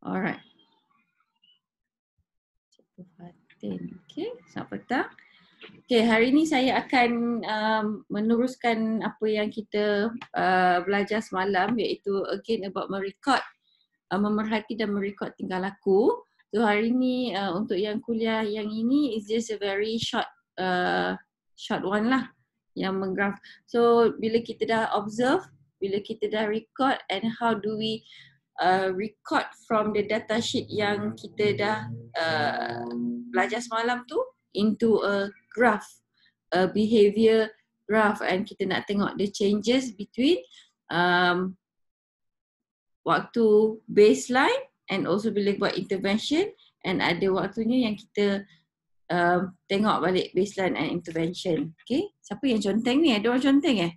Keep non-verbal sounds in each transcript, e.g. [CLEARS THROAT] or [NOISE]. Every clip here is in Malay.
Alright. Cikgu Fatin. Okay, selamat petang. Okay, hari ini saya akan um, meneruskan apa yang kita uh, belajar semalam iaitu again about merekod, uh, memerhati dan merekod tinggal laku. So hari ini uh, untuk yang kuliah yang ini is just a very short uh, short one lah yang menggraf. So bila kita dah observe, bila kita dah record and how do we uh, record from the data sheet yang kita dah uh, belajar semalam tu into a graph, a behavior graph and kita nak tengok the changes between um, waktu baseline and also bila buat intervention and ada waktunya yang kita um, tengok balik baseline and intervention. Okay, siapa yang conteng ni? Ada orang conteng eh?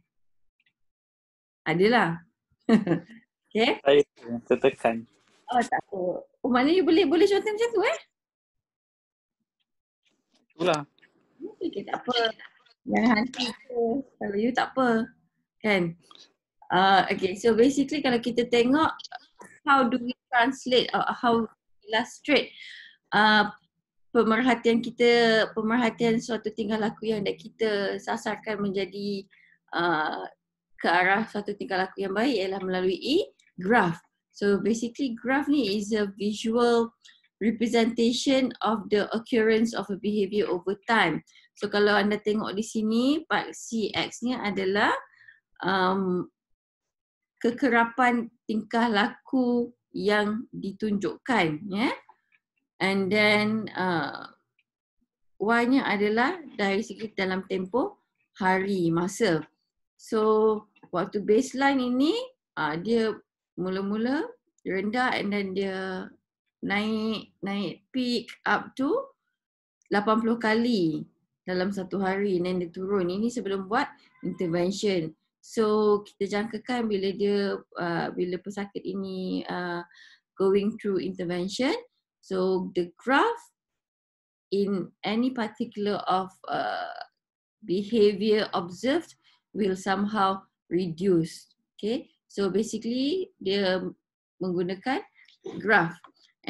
Adalah. [LAUGHS] Okay. Saya tertekan. Oh tak apa. Oh maknanya boleh boleh shorten macam tu eh? Itulah. Okay tak apa. Yang hantar tu. Kalau you tak apa. Kan? Uh, okay so basically kalau kita tengok how do we translate or how illustrate uh, pemerhatian kita, pemerhatian suatu tingkah laku yang dah kita sasarkan menjadi uh, ke arah suatu tingkah laku yang baik ialah melalui uh, graph. So basically, graph ni is a visual representation of the occurrence of a behavior over time. So kalau anda tengok di sini, part CX ni adalah um, kekerapan tingkah laku yang ditunjukkan. Yeah? And then uh, Y-nya adalah dari segi dalam tempoh hari, masa. So waktu baseline ini, uh, dia mula-mula rendah and then dia naik naik peak up to 80 kali dalam satu hari and then dia turun ini sebelum buat intervention so kita jangkakan bila dia uh, bila pesakit ini uh, going through intervention so the graph in any particular of uh, behavior observed will somehow reduce okay So basically dia menggunakan graph.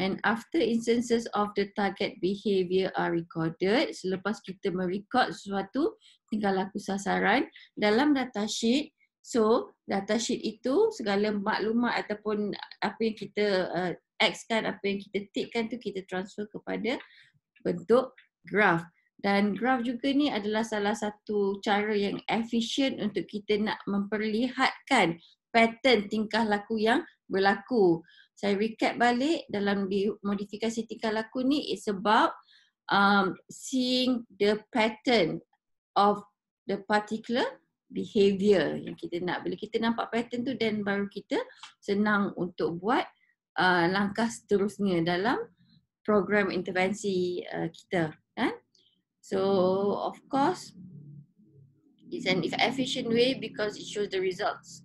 And after instances of the target behavior are recorded, selepas kita merekod sesuatu tinggal laku sasaran dalam data sheet. So data sheet itu segala maklumat ataupun apa yang kita uh, X kan, apa yang kita tick kan tu kita transfer kepada bentuk graph. Dan graph juga ni adalah salah satu cara yang efisien untuk kita nak memperlihatkan pattern tingkah laku yang berlaku. Saya recap balik dalam di modifikasi tingkah laku ni it's about um, seeing the pattern of the particular behavior yang kita nak. Bila kita nampak pattern tu then baru kita senang untuk buat uh, langkah seterusnya dalam program intervensi uh, kita. Kan? So of course it's an efficient way because it shows the results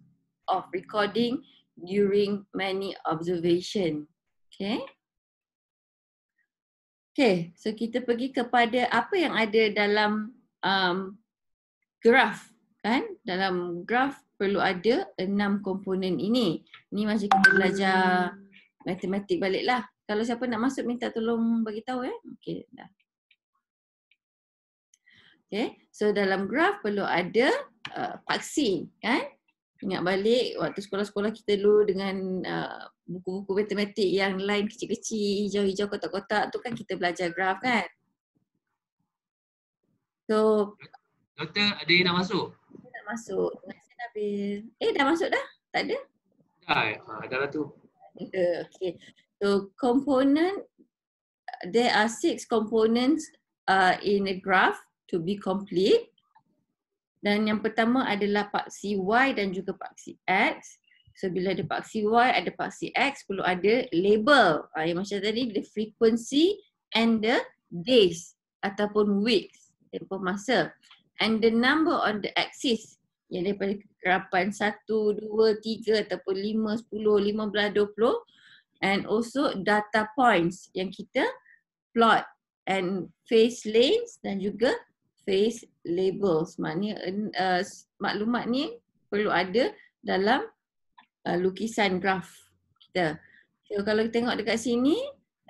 of recording during many observation. Okay. Okay, so kita pergi kepada apa yang ada dalam um, graf. Kan? Dalam graf perlu ada enam komponen ini. Ini masih kita belajar matematik baliklah. Kalau siapa nak masuk minta tolong bagi tahu ya. Eh? okay dah. Okay, So dalam graf perlu ada uh, paksi kan? ingat balik waktu sekolah-sekolah kita dulu dengan uh, buku-buku matematik yang lain kecil-kecil, hijau-hijau kotak-kotak tu kan kita belajar graf kan. So Doktor, ada yang nak masuk? Nak masuk. Nabil. Eh dah masuk dah? Tak ada? Dah, ha, lah tu. Okay. So component, there are six components uh, in a graph to be complete. Dan yang pertama adalah paksi Y dan juga paksi X. So bila ada paksi Y, ada paksi X, perlu ada label. Ha, yang macam tadi, the frequency and the days ataupun weeks, tempoh masa. And the number on the axis yang daripada kerapan 1, 2, 3 ataupun 5, 10, 15, 20, 20 and also data points yang kita plot and phase lanes dan juga face labels. Maknanya uh, maklumat ni perlu ada dalam uh, lukisan graf kita. So kalau kita tengok dekat sini,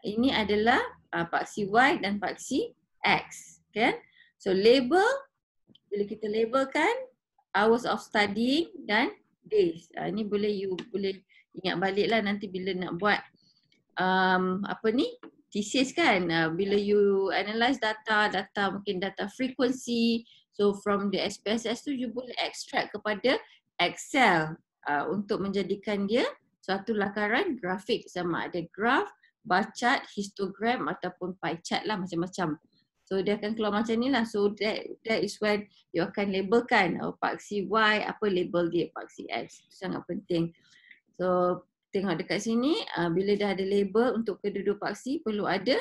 ini adalah uh, paksi Y dan paksi X. Kan? So label, bila kita labelkan hours of study dan days. Uh, ini boleh you boleh ingat baliklah nanti bila nak buat um, apa ni thesis kan uh, bila you analyze data data mungkin data frequency so from the SPSS tu you boleh extract kepada Excel uh, untuk menjadikan dia suatu lakaran grafik sama ada graf bar chart histogram ataupun pie chart lah macam-macam so dia akan keluar macam ni lah so that that is when you akan labelkan oh, paksi Y apa label dia paksi X sangat penting so tengok dekat sini uh, bila dah ada label untuk kedua-dua paksi perlu ada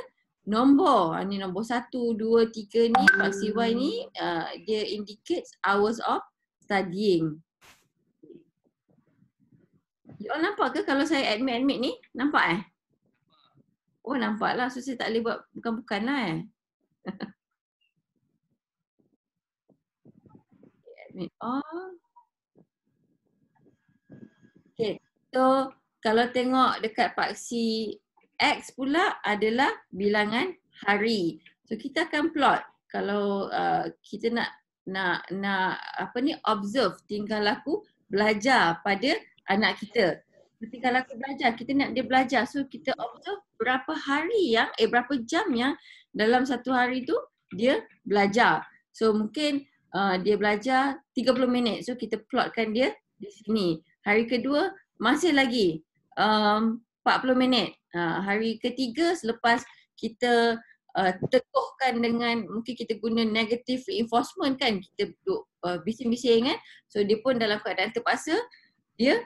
nombor. Uh, ni nombor satu, dua, tiga ni paksi hmm. Y ni uh, dia indicates hours of studying. You all nampak ke kalau saya admit admit ni? Nampak eh? Oh nampak lah. So saya tak boleh buat bukan-bukan lah eh. [LAUGHS] admit oh. Okay. So kalau tengok dekat paksi X pula adalah bilangan hari. So kita akan plot kalau uh, kita nak nak nak apa ni observe tingkah laku belajar pada anak kita. Tingkah laku belajar, kita nak dia belajar. So kita observe berapa hari yang eh berapa jam yang dalam satu hari tu dia belajar. So mungkin uh, dia belajar 30 minit. So kita plotkan dia di sini. Hari kedua masih lagi um, 40 minit. Uh, hari ketiga selepas kita uh, teguhkan dengan mungkin kita guna negative reinforcement kan kita duduk uh, bising-bising kan. So dia pun dalam keadaan terpaksa dia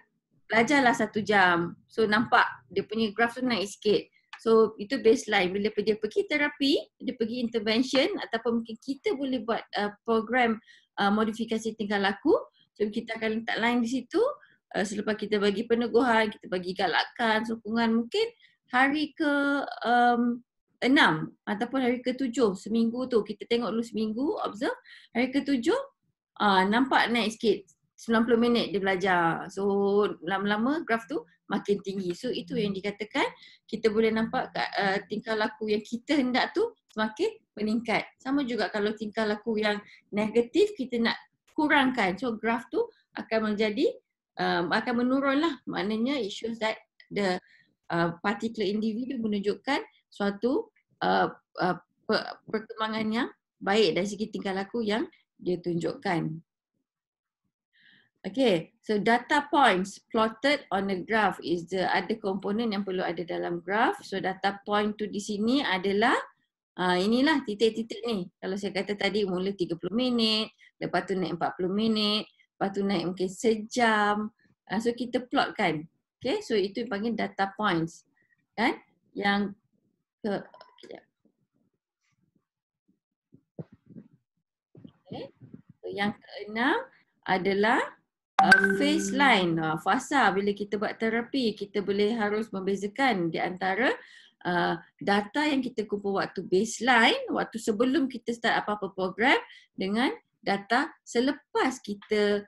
belajarlah satu jam. So nampak dia punya graf tu naik sikit. So itu baseline. Bila dia pergi terapi, dia pergi intervention ataupun mungkin kita boleh buat uh, program uh, modifikasi tingkah laku. So kita akan letak line di situ uh, selepas kita bagi peneguhan, kita bagi galakan, sokongan mungkin hari ke um, enam ataupun hari ke tujuh seminggu tu kita tengok dulu seminggu observe hari ketujuh uh, nampak naik sikit 90 minit dia belajar so lama-lama graf tu makin tinggi so itu yang dikatakan kita boleh nampak uh, tingkah laku yang kita hendak tu semakin meningkat sama juga kalau tingkah laku yang negatif kita nak kurangkan so graf tu akan menjadi um, akan menurun lah. Maknanya issues that the uh, particular individu menunjukkan suatu uh, uh, per- perkembangan yang baik dari segi tingkah laku yang dia tunjukkan. Okay, so data points plotted on the graph is the other component yang perlu ada dalam graph. So data point tu di sini adalah uh, inilah titik-titik ni. Kalau saya kata tadi mula 30 minit, lepas tu naik 40 minit, lepas tu naik mungkin sejam uh, so kita plot kan okay so itu panggil data points kan yang ke ya. yang keenam adalah uh, phase line ah, fasa bila kita buat terapi kita boleh harus membezakan di antara uh, data yang kita kumpul waktu baseline waktu sebelum kita start apa-apa program dengan data selepas kita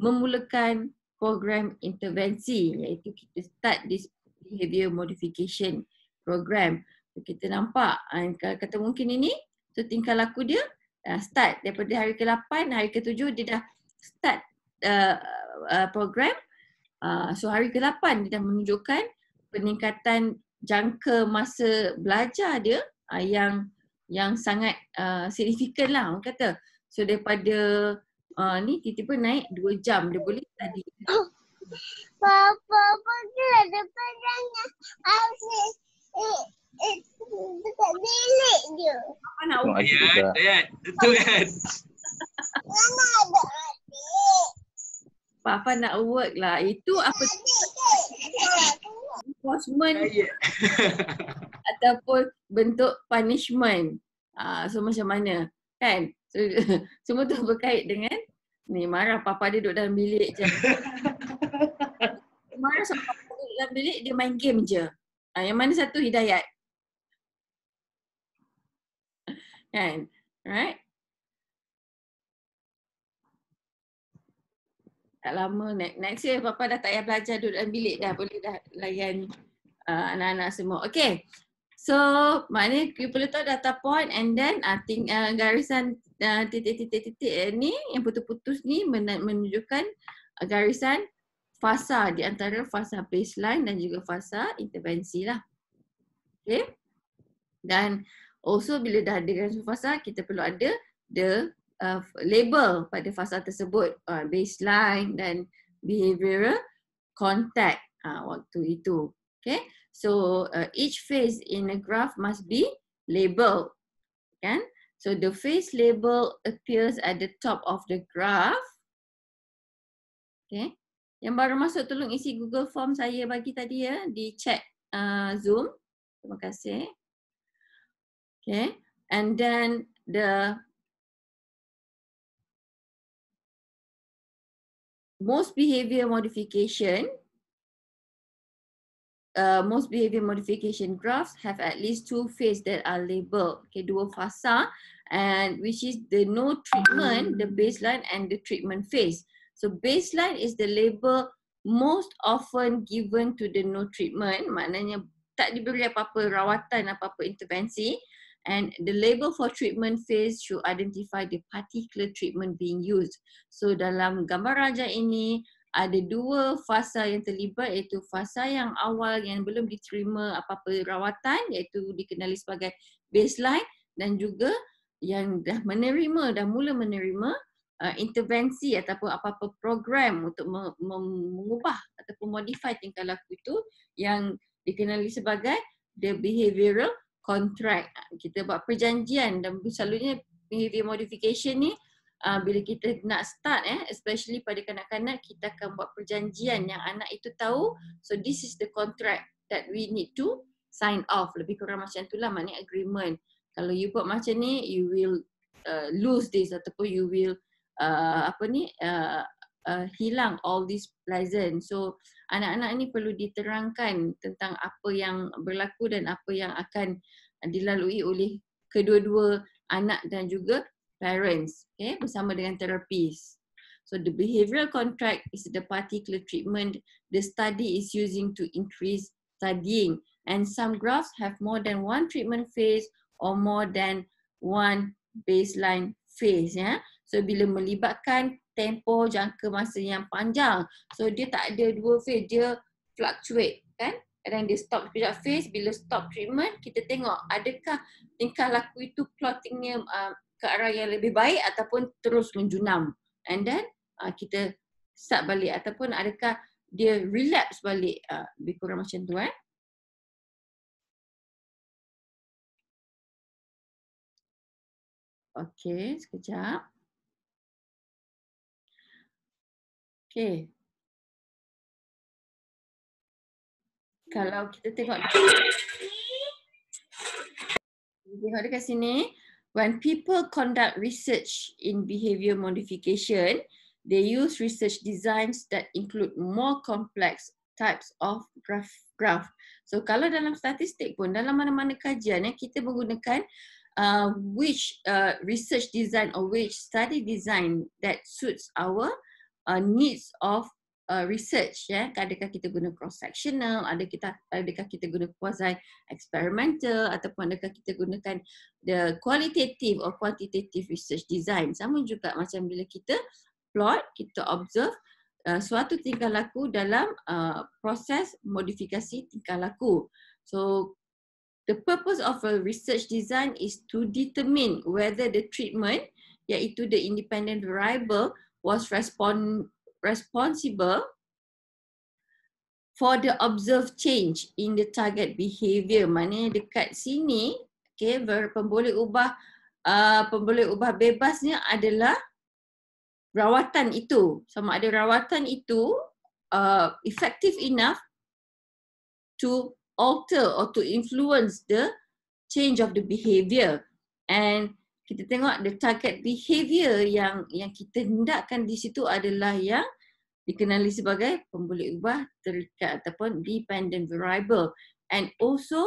memulakan program intervensi iaitu kita start this behavior modification program. So, kita nampak ah, kalau kata mungkin ini so tingkah laku dia uh, start daripada hari ke-8, hari ke-7 dia dah start uh, uh, program. Uh, so hari ke-8 dia dah menunjukkan peningkatan jangka masa belajar dia uh, yang yang sangat uh, signifikan lah orang kata. So daripada uh, ni tiba-tiba naik 2 jam dia boleh tadi. Papa pergi lah depan jangan ambil eh, eh, dekat bilik dia. Apa nak oh, ayat, kan? Mana nak work lah. Itu apa tu? Enforcement ataupun bentuk punishment. Uh, so macam mana? Kan? So, [LAUGHS] semua tu berkait dengan ni marah papa dia duduk dalam bilik je. [LAUGHS] marah sebab papa dia dalam bilik dia main game je. Ha, yang mana satu hidayat. Kan? Right? Tak lama next, next year papa dah tak payah belajar duduk dalam bilik dah boleh dah layan uh, anak-anak semua. Okay. So, maknanya kita pupil tahu data point and then uh, ting, uh, garisan ah, titik-titik-titik uh, ni yang putus-putus ni menunjukkan uh, garisan fasa di antara fasa baseline dan juga fasa intervensi lah. Okay. Dan also bila dah ada garisan fasa, kita perlu ada the uh, label pada fasa tersebut. Uh, baseline dan behavioral contact uh, waktu itu. Okay. So uh, each face in a graph must be labeled. Okay? So the face label appears at the top of the graph. Okay. Yang baru masuk tolong isi Google Form saya bagi tadi ya di chat uh, Zoom. Terima kasih. Okay. And then the most behavior modification uh, most behavior modification graphs have at least two phase that are labeled. Okay, dua fasa and which is the no treatment, the hmm. baseline and the treatment phase. So baseline is the label most often given to the no treatment, maknanya tak diberi apa-apa rawatan, apa-apa intervensi. And the label for treatment phase should identify the particular treatment being used. So dalam gambar raja ini, ada dua fasa yang terlibat iaitu fasa yang awal yang belum diterima apa-apa rawatan iaitu dikenali sebagai baseline dan juga yang dah menerima dah mula menerima uh, intervensi ataupun apa-apa program untuk mengubah ataupun modify tingkah laku itu yang dikenali sebagai the behavioral contract kita buat perjanjian dan selalunya behavior modification ni uh, bila kita nak start eh especially pada kanak-kanak kita akan buat perjanjian yang anak itu tahu so this is the contract that we need to sign off lebih kurang macam itulah money agreement kalau you buat macam ni you will uh, lose this ataupun you will uh, apa ni uh, uh, hilang all this pleasant so anak-anak ini perlu diterangkan tentang apa yang berlaku dan apa yang akan dilalui oleh kedua-dua anak dan juga parents okay, eh, bersama dengan therapist. So the behavioral contract is the particular treatment the study is using to increase studying. And some graphs have more than one treatment phase or more than one baseline phase. Yeah? So bila melibatkan tempo jangka masa yang panjang. So dia tak ada dua phase, dia fluctuate kan. And then dia stop sekejap phase, bila stop treatment, kita tengok adakah tingkah laku itu plottingnya uh, ke arah yang lebih baik ataupun terus menjunam and then uh, kita start balik ataupun adakah dia relapse balik uh, lebih kurang macam tu eh Okay, sekejap. Okay. Kalau kita tengok dekat sini. Tengok dekat sini when people conduct research in behavior modification, they use research designs that include more complex types of graph. graph. So kalau dalam statistik pun, dalam mana-mana kajian, eh, kita menggunakan uh, which uh, research design or which study design that suits our uh, needs of Uh, research ya adakah kita guna cross sectional ada kita adakah kita guna kuasai experimental ataupun adakah kita gunakan the qualitative or quantitative research design sama juga macam bila kita plot kita observe Uh, suatu tingkah laku dalam uh, proses modifikasi tingkah laku. So, the purpose of a research design is to determine whether the treatment, iaitu the independent variable, was respond responsible for the observed change in the target behavior. Maknanya dekat sini, okay, ver, pemboleh ubah uh, pemboleh ubah bebasnya adalah rawatan itu. Sama ada rawatan itu uh, effective enough to alter or to influence the change of the behavior. And kita tengok the target behavior yang yang kita hendakkan di situ adalah yang dikenali sebagai pemboleh ubah terikat ataupun dependent variable and also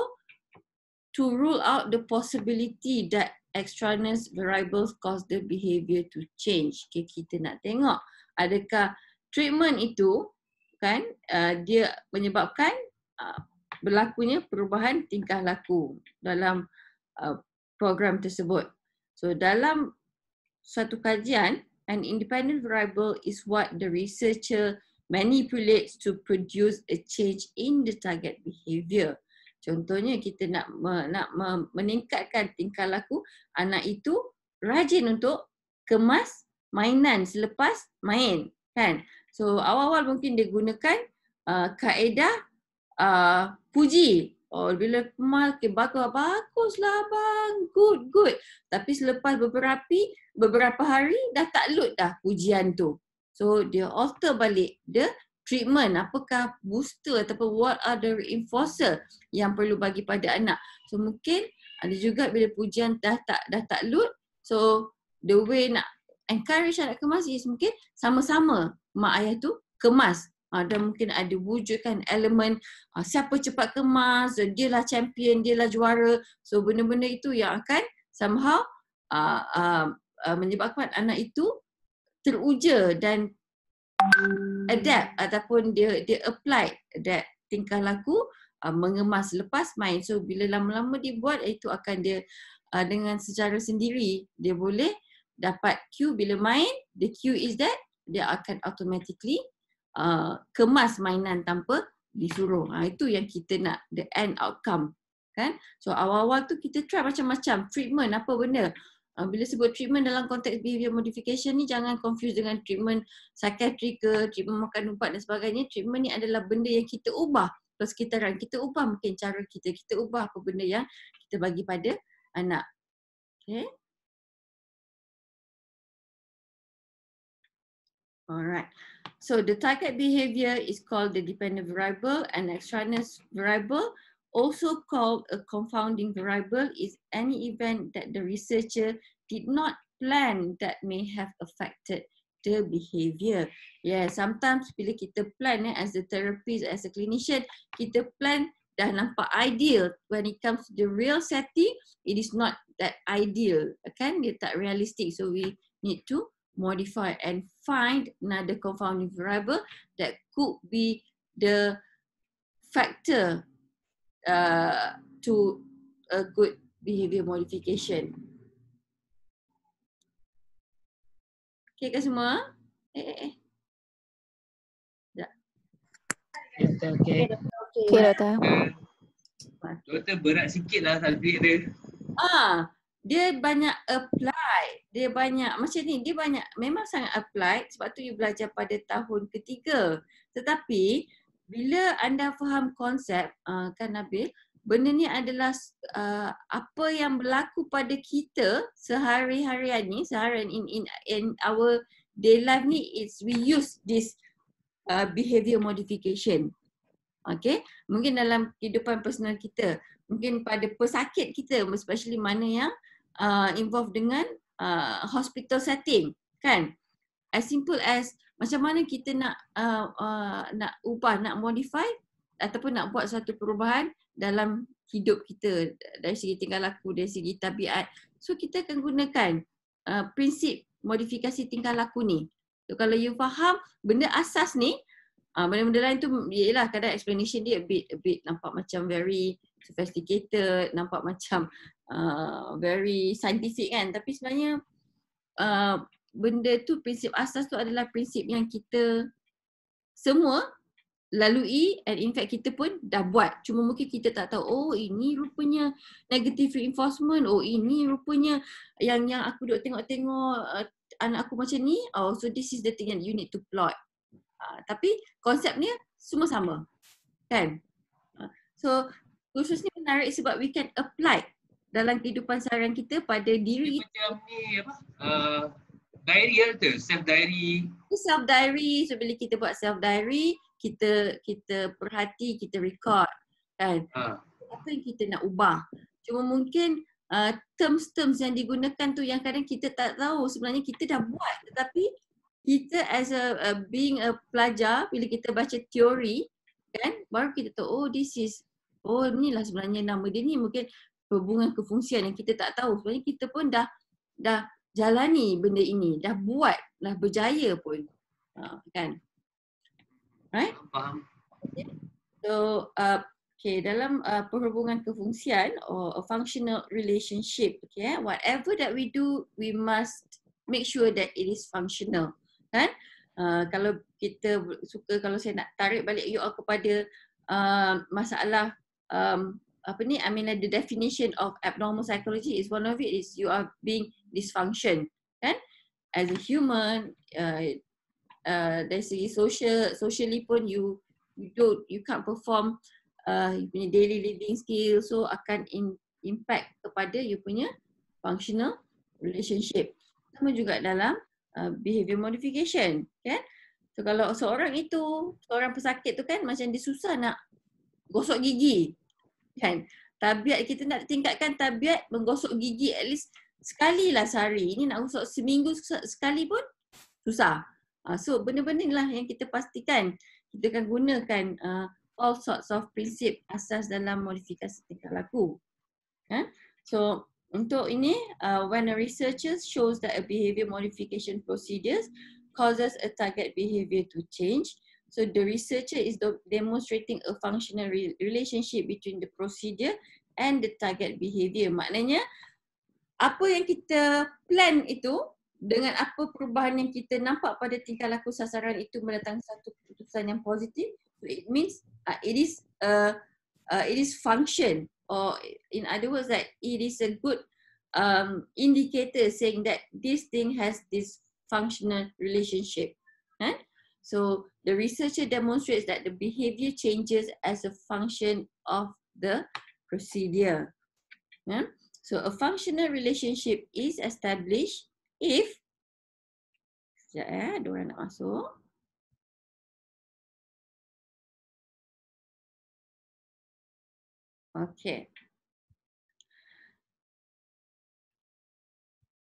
to rule out the possibility that extraneous variables cause the behavior to change. Okay, kita nak tengok adakah treatment itu kan uh, dia menyebabkan uh, berlakunya perubahan tingkah laku dalam uh, program tersebut. So dalam satu kajian, an independent variable is what the researcher manipulates to produce a change in the target behavior. Contohnya kita nak me, nak me, meningkatkan tingkah laku anak itu rajin untuk kemas mainan selepas main, kan? So awal-awal mungkin dia gunakan uh, kaedah uh, puji Oh, bila kemas, okay, bagus, baguslah abang. Good, good. Tapi selepas beberapa, beberapa hari, dah tak load dah pujian tu. So, dia alter balik the treatment. Apakah booster ataupun what are the reinforcer yang perlu bagi pada anak. So, mungkin ada juga bila pujian dah tak dah tak load. So, the way nak encourage anak kemas is mungkin sama-sama mak ayah tu kemas uh, dan mungkin ada wujudkan elemen uh, siapa cepat kemas, uh, dia lah champion, dia lah juara. So benda-benda itu yang akan somehow uh, uh, uh, menyebabkan anak itu teruja dan adapt ataupun dia dia apply that tingkah laku uh, mengemas lepas main. So bila lama-lama dibuat itu akan dia uh, dengan secara sendiri dia boleh dapat cue bila main. The cue is that dia akan automatically Uh, kemas mainan tanpa disuruh. Ha, itu yang kita nak the end outcome. Kan? So awal-awal tu kita try macam-macam treatment apa benda. Uh, bila sebut treatment dalam konteks behavior modification ni jangan confuse dengan treatment psychiatric ke, treatment makan ubat dan sebagainya. Treatment ni adalah benda yang kita ubah persekitaran. Kita ubah mungkin cara kita. Kita ubah apa benda yang kita bagi pada anak. Okay. Alright. So the target behavior is called the dependent variable and extraneous variable, also called a confounding variable, is any event that the researcher did not plan that may have affected the behavior. Yeah, sometimes bila kita plan eh, as a therapist, as a clinician, kita plan dah nampak ideal. When it comes to the real setting, it is not that ideal. Okay, dia tak realistic. So we need to modify and find another confounding variable that could be the factor uh, to a good behavior modification. Okay ke semua? Eh, eh, eh. Okay. Okay, Dota. Okay, Dota. Dota berat sikit lah subjek dia. Ah, dia banyak apply applied dia banyak macam ni dia banyak memang sangat applied sebab tu you belajar pada tahun ketiga tetapi bila anda faham konsep uh, kan Nabil benda ni adalah uh, apa yang berlaku pada kita sehari hari ni seharian in in in our day life ni it's we use this uh, behavior modification okay mungkin dalam kehidupan personal kita mungkin pada pesakit kita especially mana yang uh, involve dengan uh, hospital setting kan as simple as macam mana kita nak uh, uh, nak ubah nak modify ataupun nak buat satu perubahan dalam hidup kita dari segi tingkah laku dari segi tabiat so kita akan gunakan uh, prinsip modifikasi tingkah laku ni so, kalau you faham benda asas ni uh, benda-benda lain tu ialah kadang explanation dia a bit a bit nampak macam very sophisticated nampak macam Uh, very scientific kan tapi sebenarnya uh, benda tu prinsip asas tu adalah prinsip yang kita semua lalui and in fact kita pun dah buat cuma mungkin kita tak tahu oh ini rupanya negative reinforcement oh ini rupanya yang yang aku duk tengok-tengok uh, anak aku macam ni oh so this is the thing that you need to plot uh, tapi ni semua sama kan uh, so khusus ni menarik sebab we can apply dalam kehidupan seharian kita pada diri kita macam apa uh, diary ya tu self diary self diary so bila kita buat self diary kita kita perhati kita record kan uh. apa yang kita nak ubah cuma mungkin uh, eh, terms terms yang digunakan tu yang kadang kita tak tahu sebenarnya kita dah buat tetapi kita as a, a being a pelajar bila kita baca teori kan baru kita tahu oh this is oh inilah sebenarnya nama dia ni mungkin perhubungan kefungsian yang kita tak tahu sebenarnya kita pun dah dah jalani benda ini dah buat dah berjaya pun ha, kan right faham so uh, okay dalam uh, perhubungan kefungsian or a functional relationship okay eh, whatever that we do we must make sure that it is functional kan uh, kalau kita suka kalau saya nak tarik balik you all kepada uh, masalah um, apa ni I mean the definition of abnormal psychology is one of it is you are being dysfunction kan as a human uh, uh, dari segi social socially pun you you don't you can't perform uh, you punya daily living skills, so akan in, impact kepada you punya functional relationship sama juga dalam uh, behavior modification kan so kalau seorang itu seorang pesakit tu kan macam dia susah nak gosok gigi kan tabiat kita nak tingkatkan tabiat menggosok gigi at least sekali lah sehari ini nak gosok seminggu sekali pun susah uh, so benda-benda lah yang kita pastikan kita akan gunakan uh, all sorts of prinsip asas dalam modifikasi tingkat laku kan so untuk ini uh, when a researcher shows that a behavior modification procedures causes a target behavior to change So the researcher is demonstrating a functional relationship between the procedure and the target behavior. Maknanya, apa yang kita plan itu dengan apa perubahan yang kita nampak pada tingkah laku sasaran itu mendatangkan satu keputusan yang positif. So it means uh, it is uh, uh, it is function or in other words that it is a good um, indicator saying that this thing has this functional relationship. Huh? So the researcher demonstrates that the behavior changes as a function of the procedure. Yeah? So a functional relationship is established if sekejap eh, ada Okay.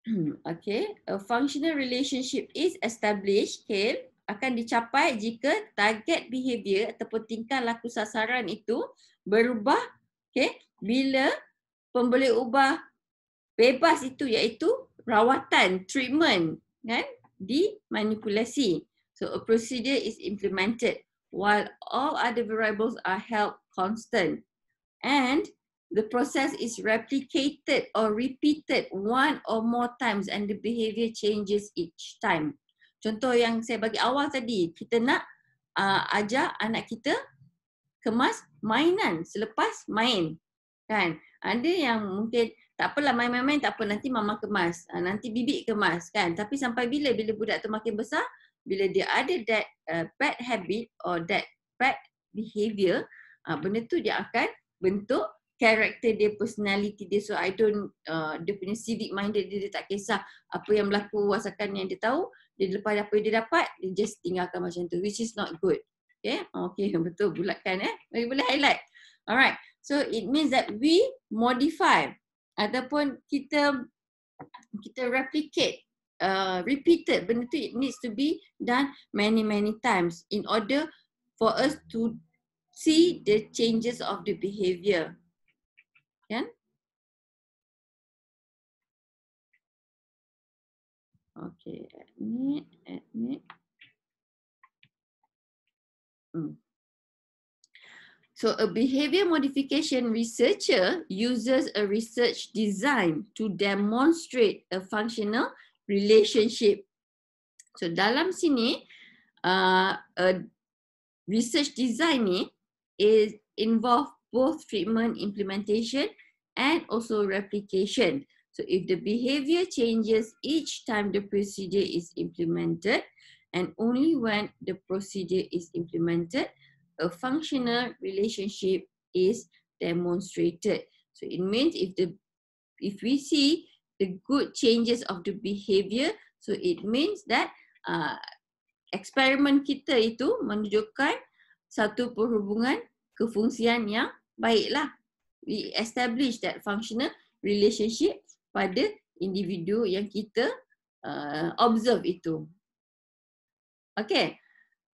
[CLEARS THROAT] okay, a functional relationship is established, Kale akan dicapai jika target behavior ataupun tingkah laku sasaran itu berubah okay, bila pembeli ubah bebas itu iaitu rawatan, treatment kan, dimanipulasi. So a procedure is implemented while all other variables are held constant and the process is replicated or repeated one or more times and the behavior changes each time. Contoh yang saya bagi awal tadi, kita nak uh, ajar anak kita kemas mainan selepas main. Kan? Ada yang mungkin tak apalah main-main-main tak apa nanti mama kemas, uh, nanti bibik kemas kan. Tapi sampai bila bila budak tu makin besar, bila dia ada that uh, bad habit or that bad behavior, uh, benda tu dia akan bentuk character dia, personality dia. So I don't, uh, dia punya civic minded dia, dia tak kisah apa yang berlaku wasakan yang dia tahu. Dia lepas apa yang dia dapat, dia just tinggalkan macam tu. Which is not good. Oh, okay, okay [LAUGHS] betul bulatkan eh. Mari boleh highlight. Alright, so it means that we modify ataupun kita kita replicate uh, repeated benda tu it needs to be done many many times in order for us to see the changes of the behavior Kan? Okay, admit, admit. Hmm. So a behavior modification researcher uses a research design to demonstrate a functional relationship. So dalam sini, uh, a research design ni is involve both treatment implementation and also replication. So if the behavior changes each time the procedure is implemented and only when the procedure is implemented, a functional relationship is demonstrated. So it means if, the, if we see the good changes of the behavior, so it means that uh, experiment kita itu menunjukkan satu perhubungan kefungsian yang baiklah we establish that functional relationship pada individu yang kita uh, observe itu. Okay,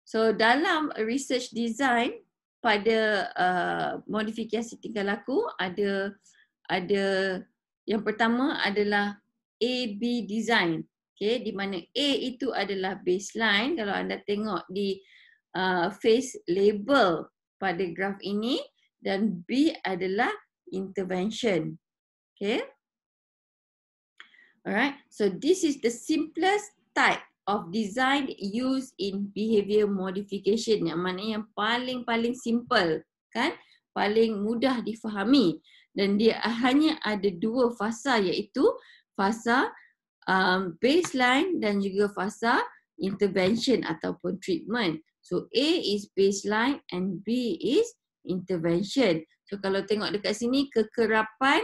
so dalam research design pada uh, modifikasi tingkah laku ada ada yang pertama adalah AB design. Okay, di mana A itu adalah baseline. Kalau anda tengok di uh, face label pada graf ini, dan B adalah intervention. Okay. Alright, so this is the simplest type of design used in behavior modification yang mana yang paling-paling simple kan, paling mudah difahami dan dia hanya ada dua fasa iaitu fasa um, baseline dan juga fasa intervention ataupun treatment. So A is baseline and B is intervention. So kalau tengok dekat sini kekerapan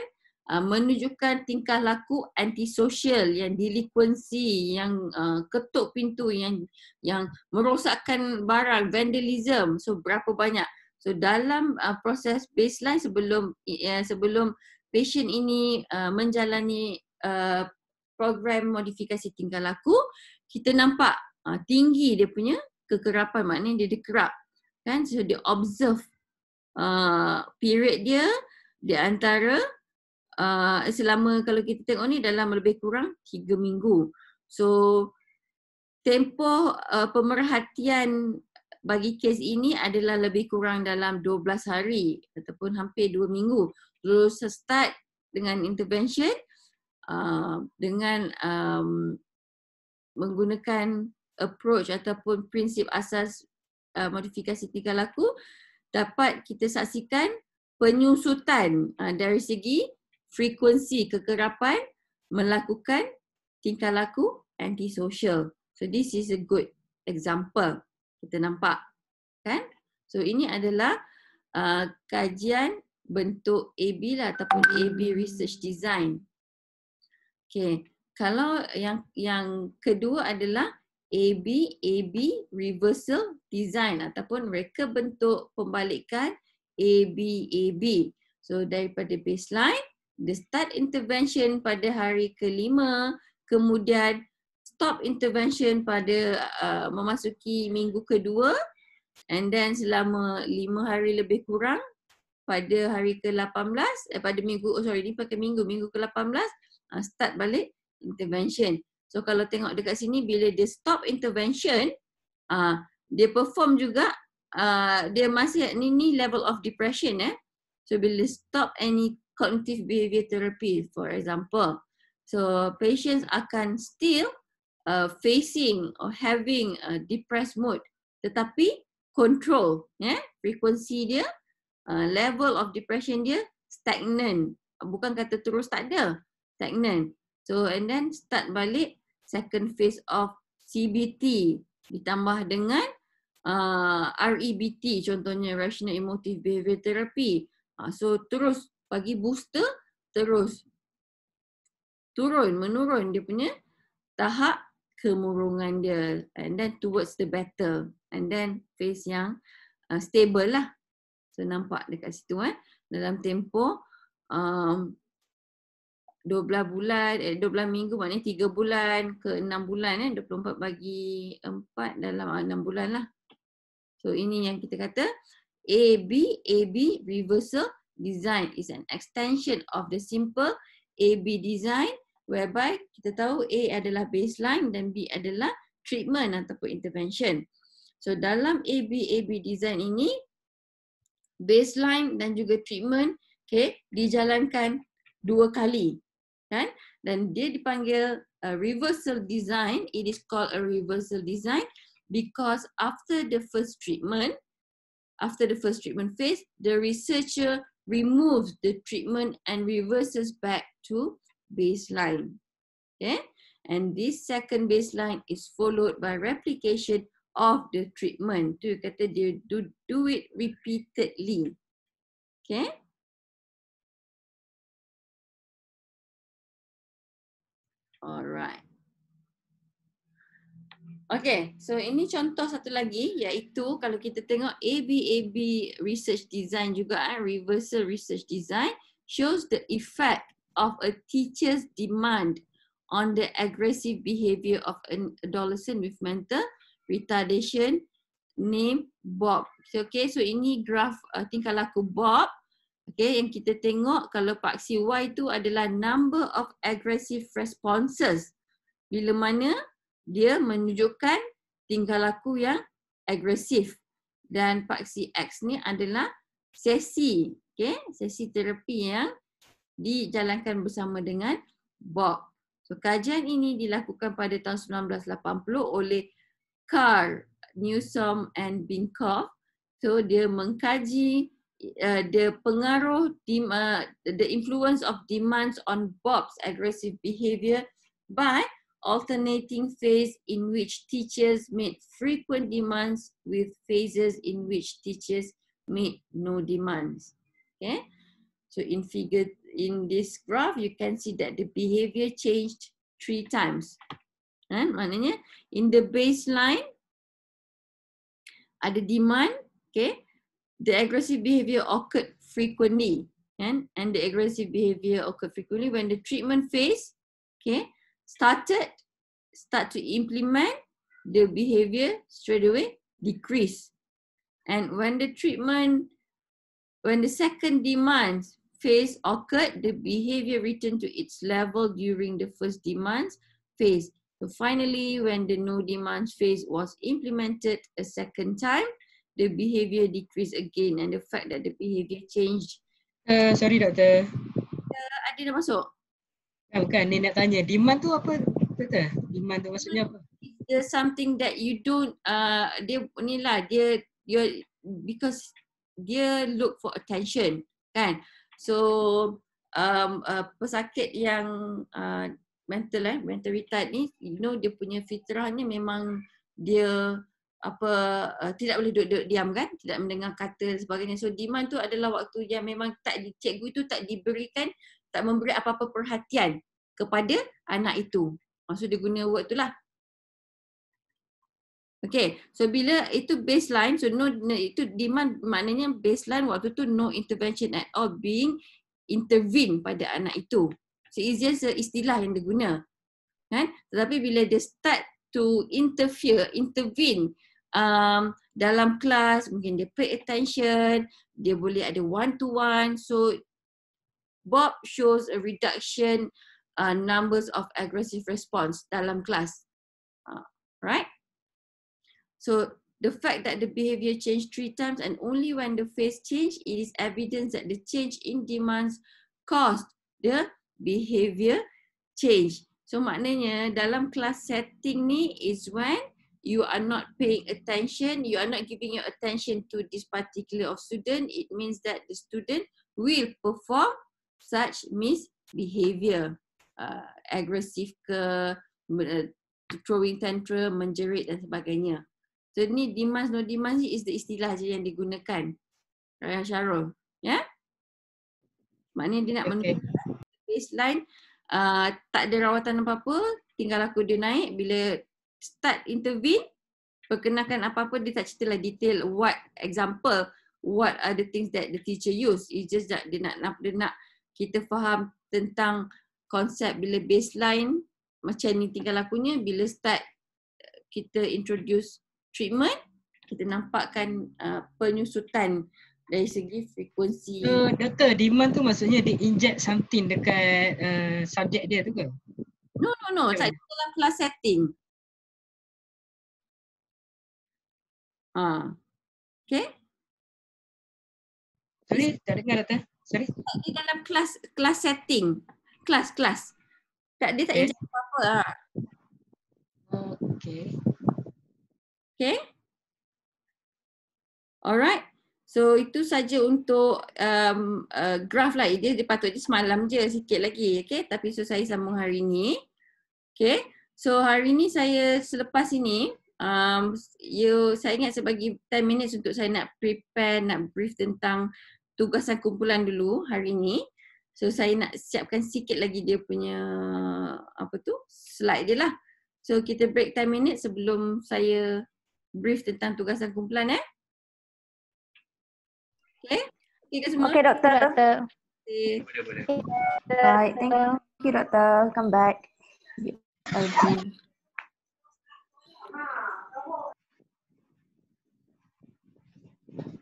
uh, menunjukkan tingkah laku antisosial yang delinquency yang uh, ketuk pintu yang yang merosakkan barang vandalism. So berapa banyak? So dalam uh, proses baseline sebelum uh, sebelum patient ini uh, menjalani uh, program modifikasi tingkah laku kita nampak uh, tinggi dia punya kekerapan maknanya dia dekerap kan so dia observe Ah, period dia di antara uh, selama kalau kita tengok ni dalam lebih kurang 3 minggu. So tempoh uh, pemerhatian bagi kes ini adalah lebih kurang dalam 12 hari ataupun hampir 2 minggu. Lalu start dengan intervention uh, dengan um, menggunakan approach ataupun prinsip asas uh, modifikasi tingkah laku uh, dapat kita saksikan penyusutan uh, dari segi frekuensi kekerapan melakukan tingkah laku antisocial. So this is a good example. Kita nampak kan? So ini adalah uh, kajian bentuk AB lah ataupun AB research design. Okay. Kalau yang yang kedua adalah AB AB reversal design ataupun reka bentuk pembalikan AB AB. So daripada baseline, the start intervention pada hari kelima, kemudian stop intervention pada uh, memasuki minggu kedua and then selama lima hari lebih kurang pada hari ke-18 eh, pada minggu oh sorry ni pakai minggu minggu ke-18 uh, start balik intervention So kalau tengok dekat sini bila dia stop intervention uh, dia perform juga uh, dia masih ni ni level of depression eh. So bila stop any cognitive behavior therapy for example. So patients akan still uh, facing or having a depressed mood tetapi control yeah? frequency dia uh, level of depression dia stagnant bukan kata terus tak ada stagnant So and then start balik second phase of CBT ditambah dengan uh, REBT contohnya Rational Emotive Behavior Therapy. Uh, so terus bagi booster terus turun menurun dia punya tahap kemurungan dia and then towards the better and then phase yang uh, stable lah. So nampak dekat situ eh? dalam tempoh um, 12 bulan, eh, 12 minggu maknanya 3 bulan ke 6 bulan eh, 24 bagi 4 dalam 6 ah, bulan lah. So ini yang kita kata AB, AB reversal design is an extension of the simple AB design whereby kita tahu A adalah baseline dan B adalah treatment ataupun intervention. So dalam AB, AB design ini baseline dan juga treatment okay, dijalankan dua kali kan dan dia dipanggil a uh, reversal design it is called a reversal design because after the first treatment after the first treatment phase the researcher removes the treatment and reverses back to baseline okay and this second baseline is followed by replication of the treatment tu kata dia do, do it repeatedly okay Alright. Okay, so ini contoh satu lagi iaitu kalau kita tengok ABAB research design juga eh, reversal research design shows the effect of a teacher's demand on the aggressive behavior of an adolescent with mental retardation named Bob. So, okay, so ini graf uh, tingkah laku Bob Okay, yang kita tengok kalau paksi Y tu adalah number of aggressive responses. Bila mana dia menunjukkan tingkah laku yang agresif. Dan paksi X ni adalah sesi. Okay, sesi terapi yang dijalankan bersama dengan Bob. So, kajian ini dilakukan pada tahun 1980 oleh Carl Newsom and Binkoff. So, dia mengkaji Uh, the pengaruh dem, uh, the influence of demands on Bob's aggressive behavior by alternating phase in which teachers made frequent demands with phases in which teachers made no demands. Okay, so in figure in this graph you can see that the behavior changed three times. And eh? Maknanya in the baseline ada demand, okay, the aggressive behavior occurred frequently and, and the aggressive behavior occurred frequently when the treatment phase okay started start to implement the behavior straight away decrease and when the treatment when the second demand phase occurred the behavior returned to its level during the first demand phase so finally when the no demand phase was implemented a second time the behavior decrease again and the fact that the behavior change. Uh, sorry doktor. Uh, eh, ada nak masuk? Ah, bukan, bukan. Ni nak tanya. Demand tu apa doktor? Demand tu maksudnya apa? Dia something that you don't, uh, dia ni lah, dia, dia, because dia look for attention kan. So, um, uh, pesakit yang uh, mental eh, mental retard ni, you know dia punya fitrahnya memang dia apa uh, tidak boleh duduk-duduk diam kan tidak mendengar kata dan sebagainya so demand tu adalah waktu yang memang tak di cikgu tu tak diberikan tak memberi apa-apa perhatian kepada anak itu maksud dia guna word itulah Okay, so bila itu baseline, so no, itu demand maknanya baseline waktu tu no intervention at all being intervene pada anak itu. So it's just istilah yang dia guna. Kan? Tetapi bila dia start to interfere, intervene um, dalam kelas, mungkin dia pay attention, dia boleh ada one-to-one. So, Bob shows a reduction uh, numbers of aggressive response dalam kelas. Uh, right? So, the fact that the behavior changed three times and only when the face changed, it is evidence that the change in demands caused the behavior change. So maknanya dalam class setting ni is when you are not paying attention, you are not giving your attention to this particular of student, it means that the student will perform such misbehavior. Uh, aggressive ke, uh, throwing tantrum, menjerit dan sebagainya. So ni demands no demands is the istilah je yang digunakan. Raya Syarul. Ya? Yeah? Maknanya dia nak okay. menunjukkan baseline Ah, tak ada rawatan apa-apa, tinggal aku dia naik bila start intervene, perkenalkan apa-apa dia tak ceritalah detail what example, what are the things that the teacher use. It's just that dia nak, nak, dia nak kita faham tentang konsep bila baseline macam ni tinggal lakunya, bila start kita introduce treatment, kita nampakkan uh, penyusutan dari segi frekuensi. So, doktor, demand tu maksudnya dia inject something dekat uh, subjek dia tu ke? No, no, no. Saya dalam kelas setting. Ha. Okay. Sorry, tak dengar doktor. Sorry. Dia dalam kelas kelas setting. Kelas, kelas. Tak, dia tak okay. inject apa-apa. Ha. Okay. Okay. Alright. So itu saja untuk um, uh, graf lah. Dia, dia patutnya semalam je sikit lagi. Okay. Tapi so saya sambung hari ni. Okay. So hari ni saya selepas ini, um, you, saya ingat saya bagi 10 minutes untuk saya nak prepare, nak brief tentang tugasan kumpulan dulu hari ni. So saya nak siapkan sikit lagi dia punya apa tu slide dia lah. So kita break 10 minutes sebelum saya brief tentang tugasan kumpulan eh. Okay. Terima kasih semua. Okay, doktor. Boleh, boleh. Baik, thank you. Thank you, doktor. Come back. Okay.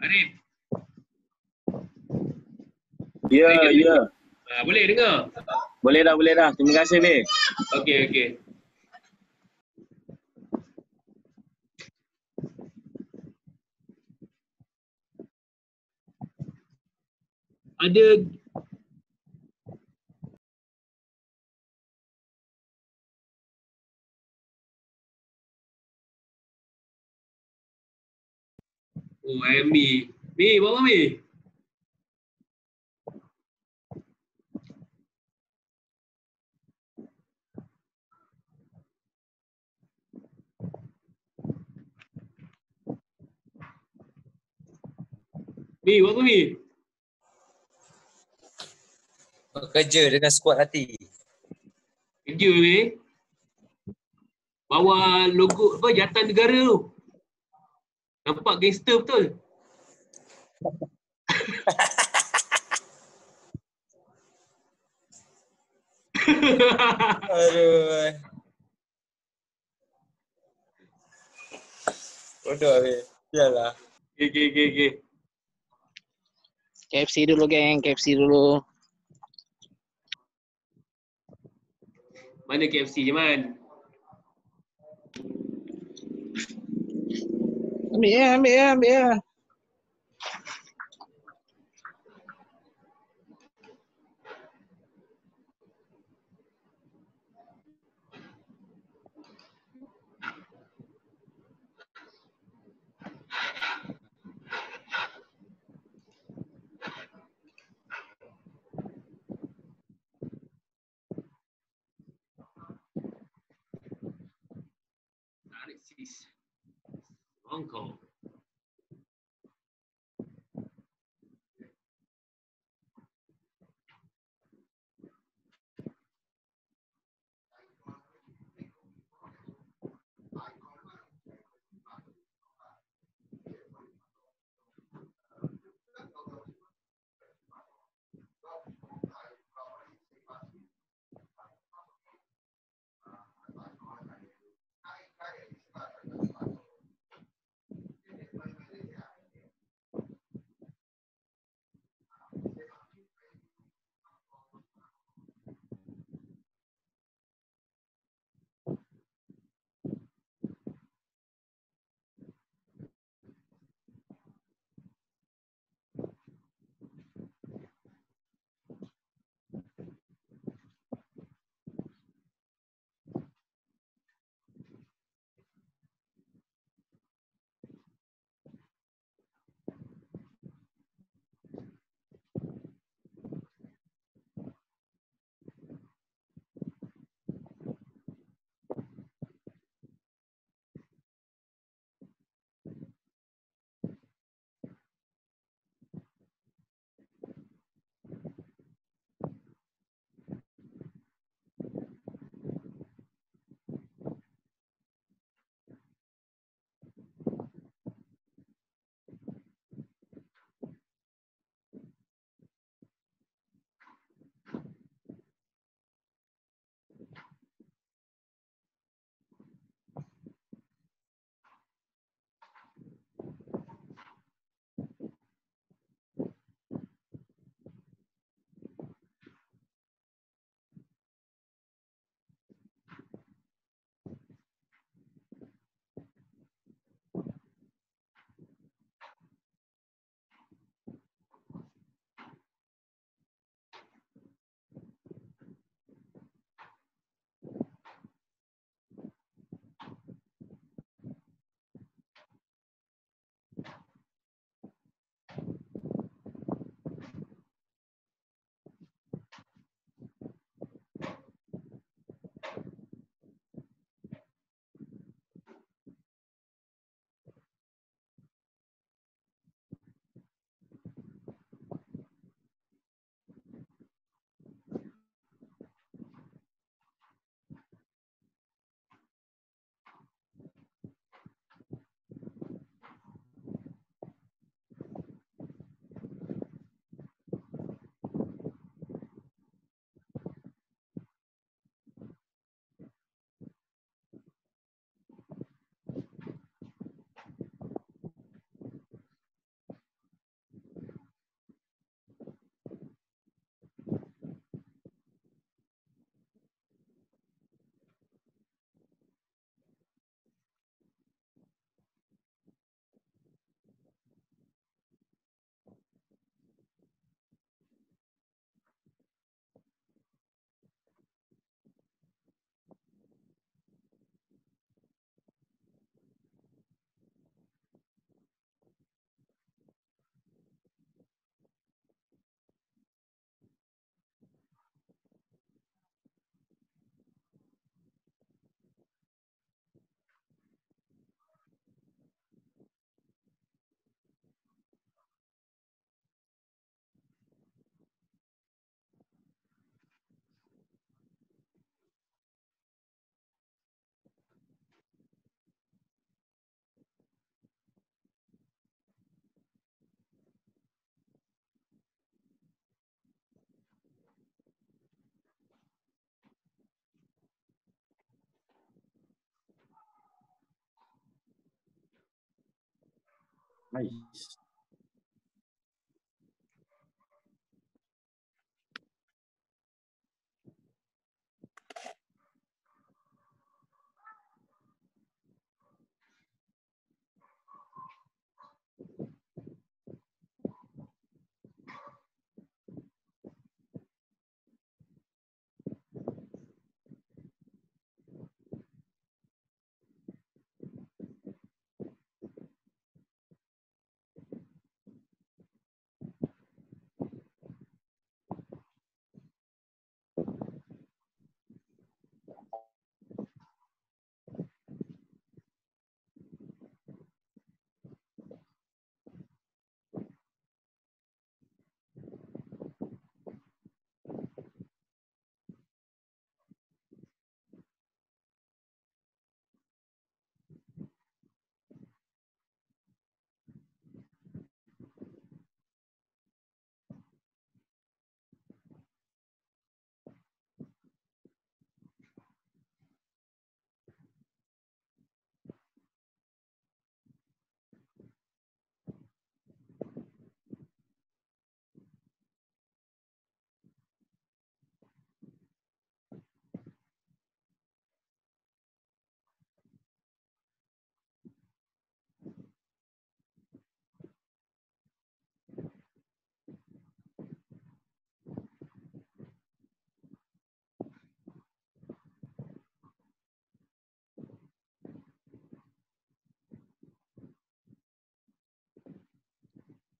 Arif. Ya, yeah, ya. Yeah. Uh, boleh dengar? Boleh dah, boleh dah. Terima kasih, Bih. Okay, okay. I did của em mì mì bố mì mì bố mì Bekerja dengan sekuat hati. Kerja ni. Eh? Bawa logo apa jantan negara tu. Nampak gangster betul. [LAUGHS] Aduh. Bodoh ni. Iyalah. Okay, okay, okay, okay. KFC dulu geng, KFC dulu. Mana KFC je man? Ambil ya, ambil ya, ambil ya. uncle Mas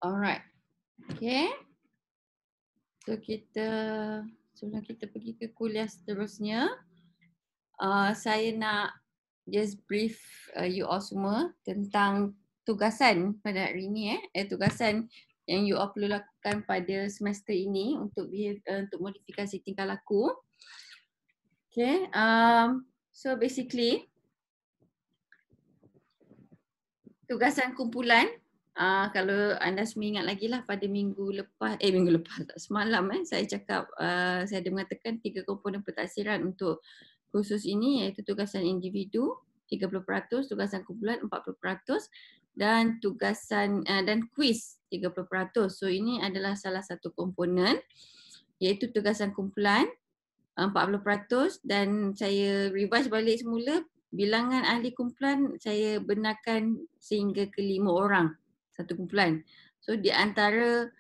Alright. Okay. So kita sebelum kita pergi ke kuliah seterusnya, uh, saya nak just brief uh, you all semua tentang tugasan pada hari ini eh. eh tugasan yang you all perlu lakukan pada semester ini untuk behavior, uh, untuk modifikasi tingkah laku. Okay. Um, so basically, tugasan kumpulan uh, kalau anda semua ingat lagi lah pada minggu lepas, eh minggu lepas tak, semalam eh, saya cakap, uh, saya ada mengatakan tiga komponen pertaksiran untuk khusus ini iaitu tugasan individu 30%, tugasan kumpulan 40% dan tugasan uh, dan kuis 30%. So ini adalah salah satu komponen iaitu tugasan kumpulan 40% dan saya revise balik semula bilangan ahli kumpulan saya benarkan sehingga kelima orang satu kumpulan. So di antara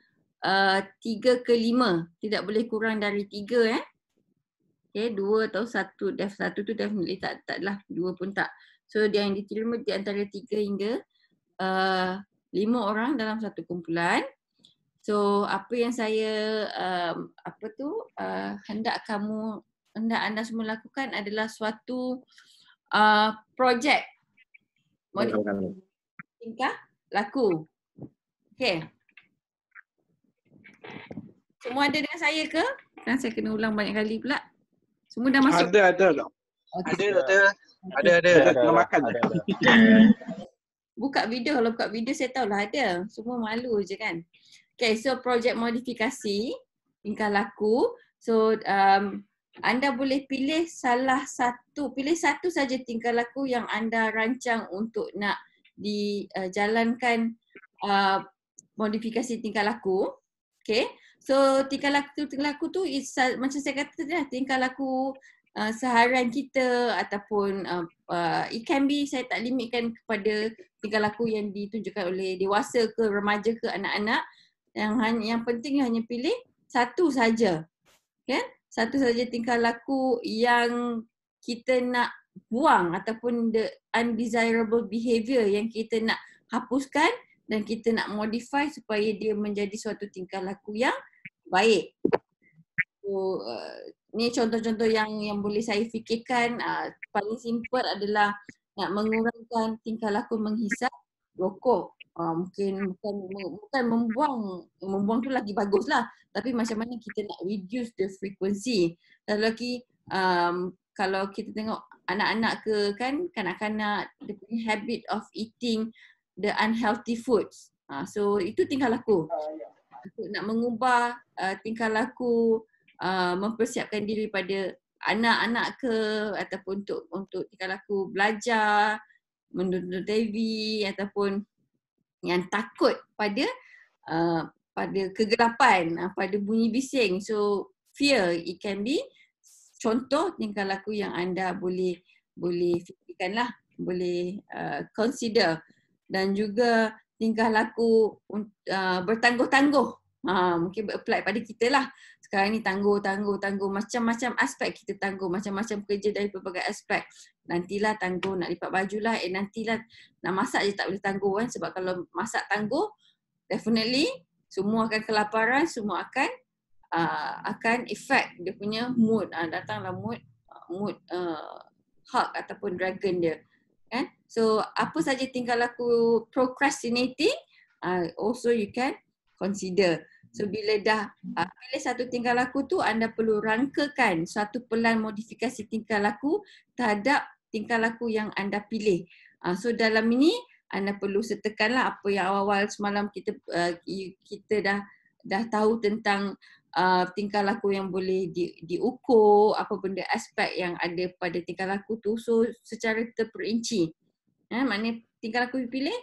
uh, tiga ke lima, tidak boleh kurang dari tiga eh. Okay, dua atau satu, def satu tu definitely tak, tak lah. Dua pun tak. So dia yang diterima di antara tiga hingga uh, lima orang dalam satu kumpulan. So apa yang saya, um, apa tu, uh, hendak kamu, hendak anda semua lakukan adalah suatu uh, projek. Tingkah? laku. Okay. Semua ada dengan saya ke? Kan saya kena ulang banyak kali pula. Semua dah masuk? Ada, ada. Okay. Ada, ada. Ada, ada. ada, Kena makan. Buka video. Kalau buka video saya tahu lah. ada. Semua malu je kan. Okay, so projek modifikasi tingkah laku. So, um, anda boleh pilih salah satu. Pilih satu saja tingkah laku yang anda rancang untuk nak dijalankan uh, modifikasi tingkah laku. Okay. So tingkah laku tingkah laku tu is, macam saya kata tadi lah tingkah laku uh, seharian kita ataupun uh, uh, it can be saya tak limitkan kepada tingkah laku yang ditunjukkan oleh dewasa ke remaja ke anak-anak yang hanya, yang penting hanya pilih satu saja. Kan? Okay? Satu saja tingkah laku yang kita nak buang ataupun the undesirable behavior yang kita nak hapuskan dan kita nak modify supaya dia menjadi suatu tingkah laku yang baik. So, uh, ni contoh-contoh yang yang boleh saya fikirkan uh, paling simple adalah nak mengurangkan tingkah laku menghisap rokok. Uh, mungkin bukan, bukan membuang, membuang tu lagi bagus lah. Tapi macam mana kita nak reduce the frequency. Dan lagi um, kalau kita tengok anak-anak ke kan kanak-kanak dia punya habit of eating the unhealthy foods. Uh, so itu tingkah laku. Aku ah, ya. nak mengubah uh, tingkah laku uh, mempersiapkan diri pada anak-anak ke ataupun untuk untuk tingkah laku belajar menuntut TV ataupun yang takut pada uh, pada kegelapan, uh, pada bunyi bising. So fear it can be contoh tingkah laku yang anda boleh boleh fikirkanlah boleh uh, consider dan juga tingkah laku uh, bertangguh-tangguh ha, mungkin apply pada kita lah sekarang ni tangguh tangguh tangguh macam-macam aspek kita tangguh macam-macam kerja dari pelbagai aspek nantilah tangguh nak lipat baju lah eh nantilah nak masak je tak boleh tangguh kan sebab kalau masak tangguh definitely semua akan kelaparan semua akan uh, akan efek dia punya mood uh, datanglah mood uh, mood uh, hawk ataupun dragon dia kan so apa saja tinggal aku procrastinating uh, also you can consider so bila dah uh, pilih satu tingkah laku tu anda perlu rangkakan satu pelan modifikasi tingkah laku terhadap tingkah laku yang anda pilih. Uh, so dalam ini anda perlu sertakanlah apa yang awal-awal semalam kita uh, kita dah dah tahu tentang uh, tingkah laku yang boleh di, diukur, apa benda aspek yang ada pada tingkah laku tu so secara terperinci. Ha, maknanya tingkah laku dipilih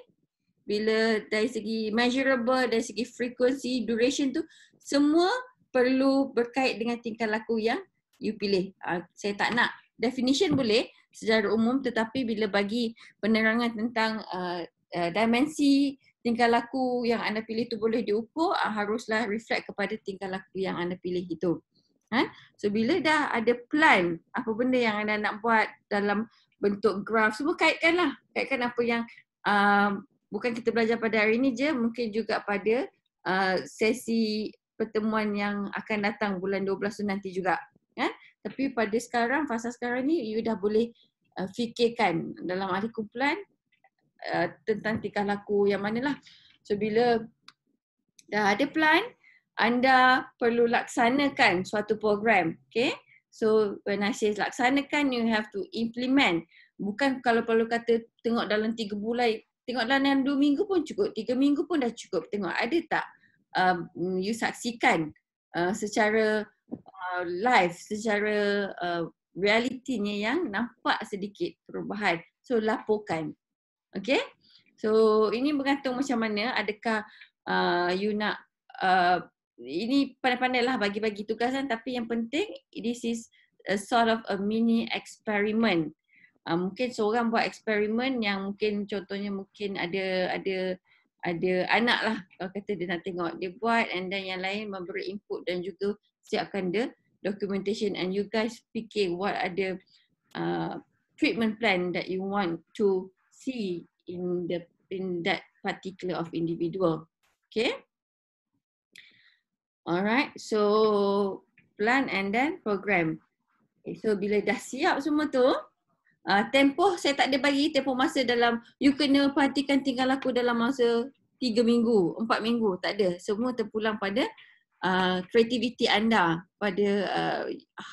bila dari segi measurable, dari segi frequency, duration tu semua perlu berkait dengan tingkah laku yang you pilih. Uh, saya tak nak definition boleh secara umum tetapi bila bagi penerangan tentang uh, uh, dimensi tingkah laku yang anda pilih tu boleh diukur uh, haruslah reflect kepada tingkah laku yang anda pilih itu. Ha? So bila dah ada plan apa benda yang anda nak buat dalam bentuk graf semua kaitkan lah, kaitkan apa yang uh, bukan kita belajar pada hari ini je mungkin juga pada uh, sesi pertemuan yang akan datang bulan 12 tu nanti juga ya tapi pada sekarang fasa sekarang ni you dah boleh uh, fikirkan dalam hari kumpulan Uh, tentang tingkah laku yang manalah. So bila dah ada plan, anda perlu laksanakan suatu program. Okay. So when I say laksanakan, you have to implement. Bukan kalau perlu kata tengok dalam tiga bulan, tengok dalam dua minggu pun cukup, tiga minggu pun dah cukup. Tengok ada tak um, you saksikan uh, secara uh, live, secara uh, realitinya yang nampak sedikit perubahan. So laporkan. Okay. So ini bergantung macam mana adakah uh, you nak uh, ini pandai-pandailah bagi-bagi tugasan tapi yang penting this is a sort of a mini experiment. Uh, mungkin seorang buat eksperimen yang mungkin contohnya mungkin ada ada ada anak lah kalau kata dia nak tengok dia buat and then yang lain memberi input dan juga siapkan dia documentation and you guys fikir what are the uh, treatment plan that you want to see in the in that particular of individual. Okay. Alright, so plan and then program. Okay, eh, so bila dah siap semua tu, uh, tempoh saya tak ada bagi tempoh masa dalam you kena perhatikan tinggal laku dalam masa 3 minggu, 4 minggu, tak ada. Semua terpulang pada uh, creativity anda, pada uh,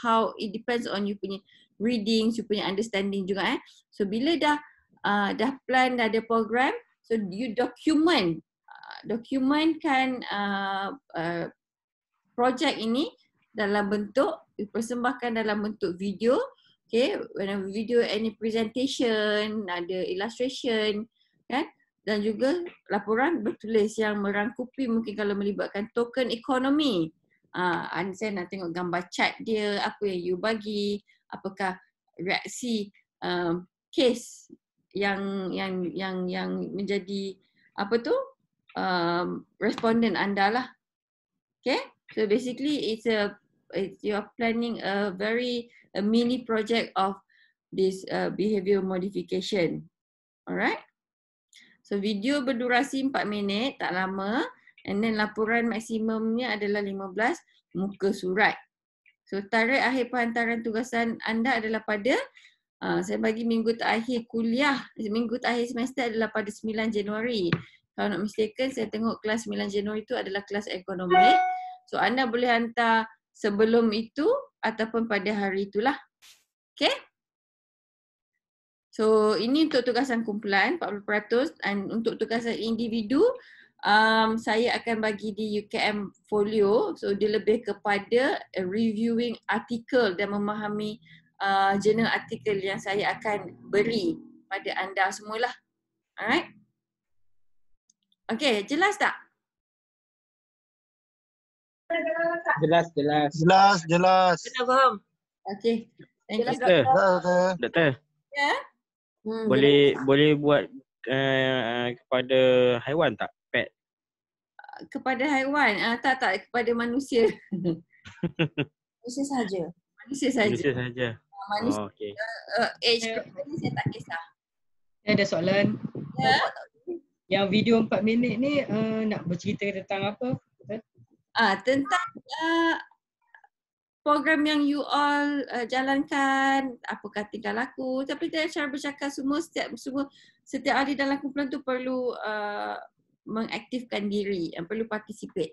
how it depends on you punya reading, you punya understanding juga eh. So bila dah uh, dah plan dah ada program so you document ah, dokumentkan uh, ah, uh, projek ini dalam bentuk dipersembahkan dalam bentuk video okay when video any presentation ada illustration kan dan juga laporan bertulis yang merangkupi mungkin kalau melibatkan token ekonomi uh, saya nak tengok gambar chat dia apa yang you bagi apakah reaksi um, case yang yang yang yang menjadi apa tu um, responden anda lah. Okay, so basically it's a it's you are planning a very a mini project of this uh, behavior modification. Alright. So video berdurasi 4 minit, tak lama. And then laporan maksimumnya adalah 15 muka surat. So tarikh akhir penghantaran tugasan anda adalah pada Ah, saya bagi minggu terakhir kuliah, minggu terakhir semester adalah pada 9 Januari. Kalau nak mistaken, saya tengok kelas 9 Januari itu adalah kelas ekonomi. So anda boleh hantar sebelum itu ataupun pada hari itulah. Okay? So ini untuk tugasan kumpulan 40% and untuk tugasan individu um, saya akan bagi di UKM folio so dia lebih kepada reviewing artikel dan memahami uh, journal artikel yang saya akan beri pada anda semualah. Alright? Okay, jelas tak? Jelas, jelas. Jelas, jelas. Kena faham. Okay. Jelas, doktor. Doktor. Ya? Hmm, boleh boleh buat uh, kepada haiwan tak? Pet? Kepada haiwan? Uh, tak, tak. Kepada manusia. [LAUGHS] [LAUGHS] manusia saja. Manusia saja. Manusia saja manis. oh, okay. uh, uh age group eh. saya tak kisah. Saya ada soalan. Yeah. Ya. Yang video 4 minit ni uh, nak bercerita tentang apa? Ah, uh, tentang uh, program yang you all uh, jalankan, apakah tidak laku, tapi dia cara bercakap semua setiap semua setiap hari dalam kumpulan tu perlu uh, mengaktifkan diri, yang perlu participate.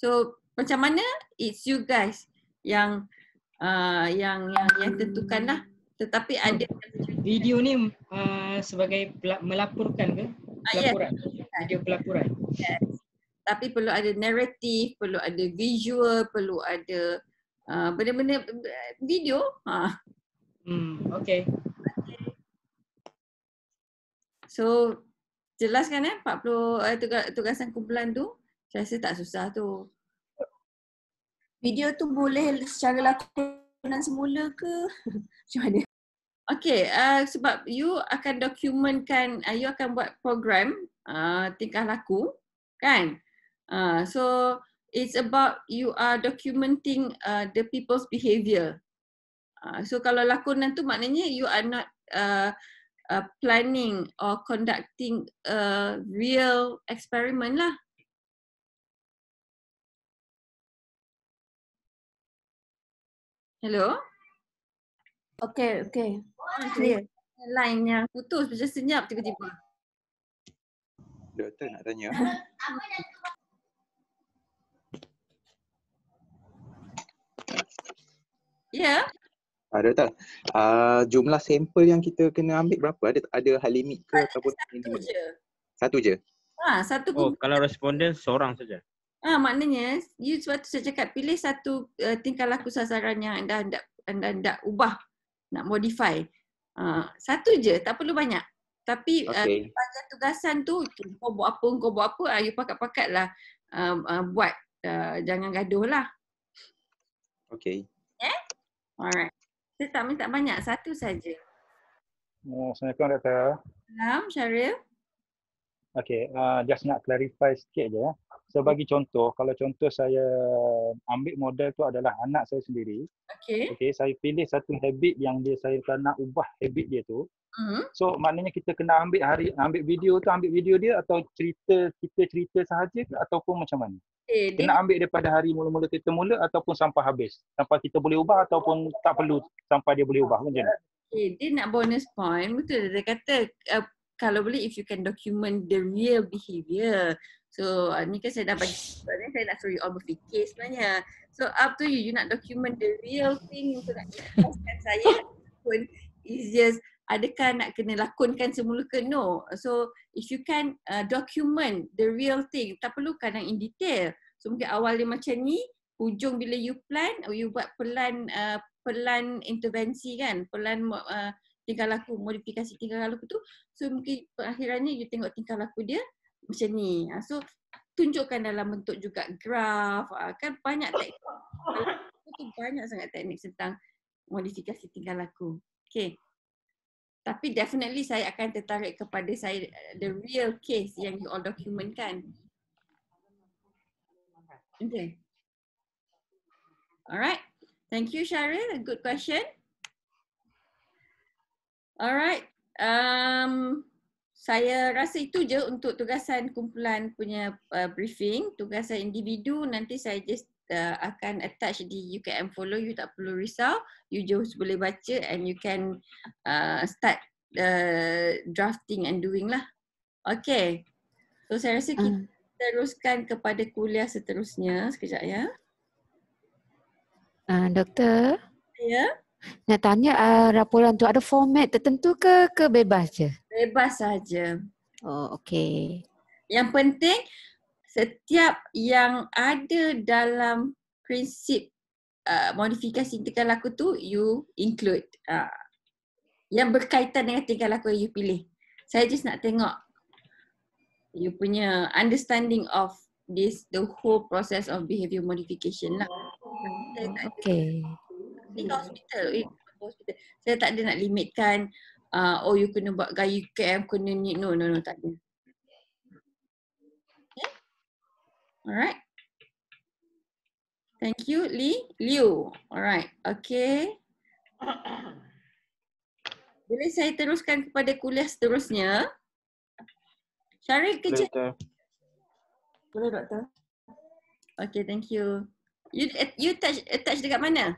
So, macam mana? It's you guys yang uh, yang yang yang lah, tetapi hmm. ada video ni uh, sebagai melaporkan ke ah, pelaporan video pelaporan yes. tapi perlu ada naratif perlu ada visual perlu ada uh, benda-benda video ha hmm okey So jelas kan eh 40 eh, tugasan kumpulan tu saya rasa tak susah tu. Video tu boleh secara lakonan semula ke? [LAUGHS] Macam mana? Okay, uh, sebab you akan dokumentkan, uh, you akan buat program uh, tingkah laku, kan? Uh, so, it's about you are documenting uh, the people's behavior. Uh, so, kalau lakonan tu maknanya you are not uh, uh, planning or conducting a real experiment lah. Hello? Okay, okay. Ah, Clear. Line yang putus, macam senyap tiba-tiba. Doktor nak tanya. [LAUGHS] ya? Yeah. Ada tak? Uh, jumlah sampel yang kita kena ambil berapa? Ada ada hal limit ke ah, ataupun satu je. Satu je. Ha, satu. Oh, kalau responden seorang saja. Ah maknanya you suatu saya cakap pilih satu uh, tingkah laku sasaran yang anda hendak anda hendak ubah nak modify. Uh, satu je tak perlu banyak. Tapi eh, okay. uh, tugasan tu kau buat apa kau buat apa uh, you pakat-pakat lah uh, uh, buat uh, jangan gaduh lah. Okay. Eh? Alright. Saya tak minta banyak satu saja. Assalamualaikum Dr. Salam Syaril. Okay, uh, just nak clarify sikit je. Eh saya bagi contoh kalau contoh saya ambil model tu adalah anak saya sendiri okey okey saya pilih satu habit yang dia saya tak nak ubah habit dia tu mm. so maknanya kita kena ambil hari ambil video tu ambil video dia atau cerita kita cerita sahaja ke ataupun macam mana okay, kena dia... ambil daripada hari mula-mula kita mula ataupun sampai habis sampai kita boleh ubah ataupun tak perlu sampai dia boleh ubah macam mana okay, dia nak bonus point betul dia kata uh, kalau boleh if you can document the real behavior So uh, ni kan saya dah bagi sebenarnya saya nak suruh you all berfikir sebenarnya. So up to you, you nak document the real thing untuk nak jelaskan [LAUGHS] saya pun is just adakah nak kena lakonkan semula ke no. So if you can uh, document the real thing, tak perlu kadang in detail. So mungkin awal dia macam ni, hujung bila you plan, oh, you buat pelan uh, pelan intervensi kan, pelan uh, tingkah laku, modifikasi tingkah laku tu. So mungkin akhirannya you tengok tingkah laku dia, macam ni. Ah, so tunjukkan dalam bentuk juga graf. Ah, kan banyak teknik. Itu banyak sangat teknik tentang modifikasi tinggal laku. Okay. Tapi definitely saya akan tertarik kepada saya eh, the real case yang you all document kan. Okay. Alright. Thank you Cheryl. A good question. Alright. Um, saya rasa itu je untuk tugasan kumpulan punya uh, briefing. Tugasan individu nanti saya just uh, akan attach di UKM follow. You tak perlu risau. You just boleh baca and you can uh, start uh, drafting and doing lah. Okay. So saya rasa kita uh. teruskan kepada kuliah seterusnya. Sekejap ya. Uh, doktor. Ya. Yeah. Nak tanya uh, laporan tu ada format tertentu ke ke bebas je? Bebas saja. Oh, okey. Yang penting setiap yang ada dalam prinsip uh, modifikasi tingkah laku tu you include uh, yang berkaitan dengan tingkah laku yang you pilih. Saya just nak tengok you punya understanding of this the whole process of behavior modification lah. Okay ni kat hmm. hospital eh hospital saya tak ada nak limitkan uh, oh you kena buat gayu cam kena ni no no no tak ada okay. alright thank you li liu alright okay [COUGHS] boleh saya teruskan kepada kuliah seterusnya Syarif kerja boleh doktor okay thank you you eh, you touch eh, touch dekat mana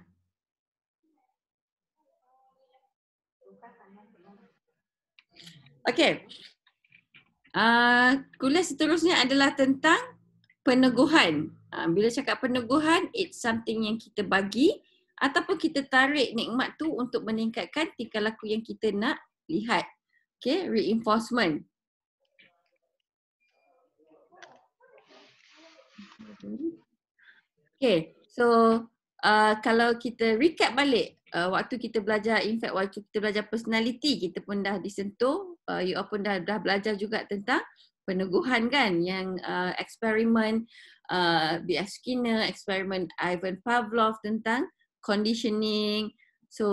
Okay. Uh, ah, kuliah seterusnya adalah tentang peneguhan. Uh, bila cakap peneguhan, it's something yang kita bagi ataupun kita tarik nikmat tu untuk meningkatkan tingkah laku yang kita nak lihat. Okay, reinforcement. Okay, so uh, kalau kita recap balik uh, waktu kita belajar, in fact waktu kita belajar personality, kita pun dah disentuh uh, you all pun dah, dah belajar juga tentang peneguhan kan yang uh, eksperimen uh, B.F. Skinner, eksperimen Ivan Pavlov tentang conditioning. So,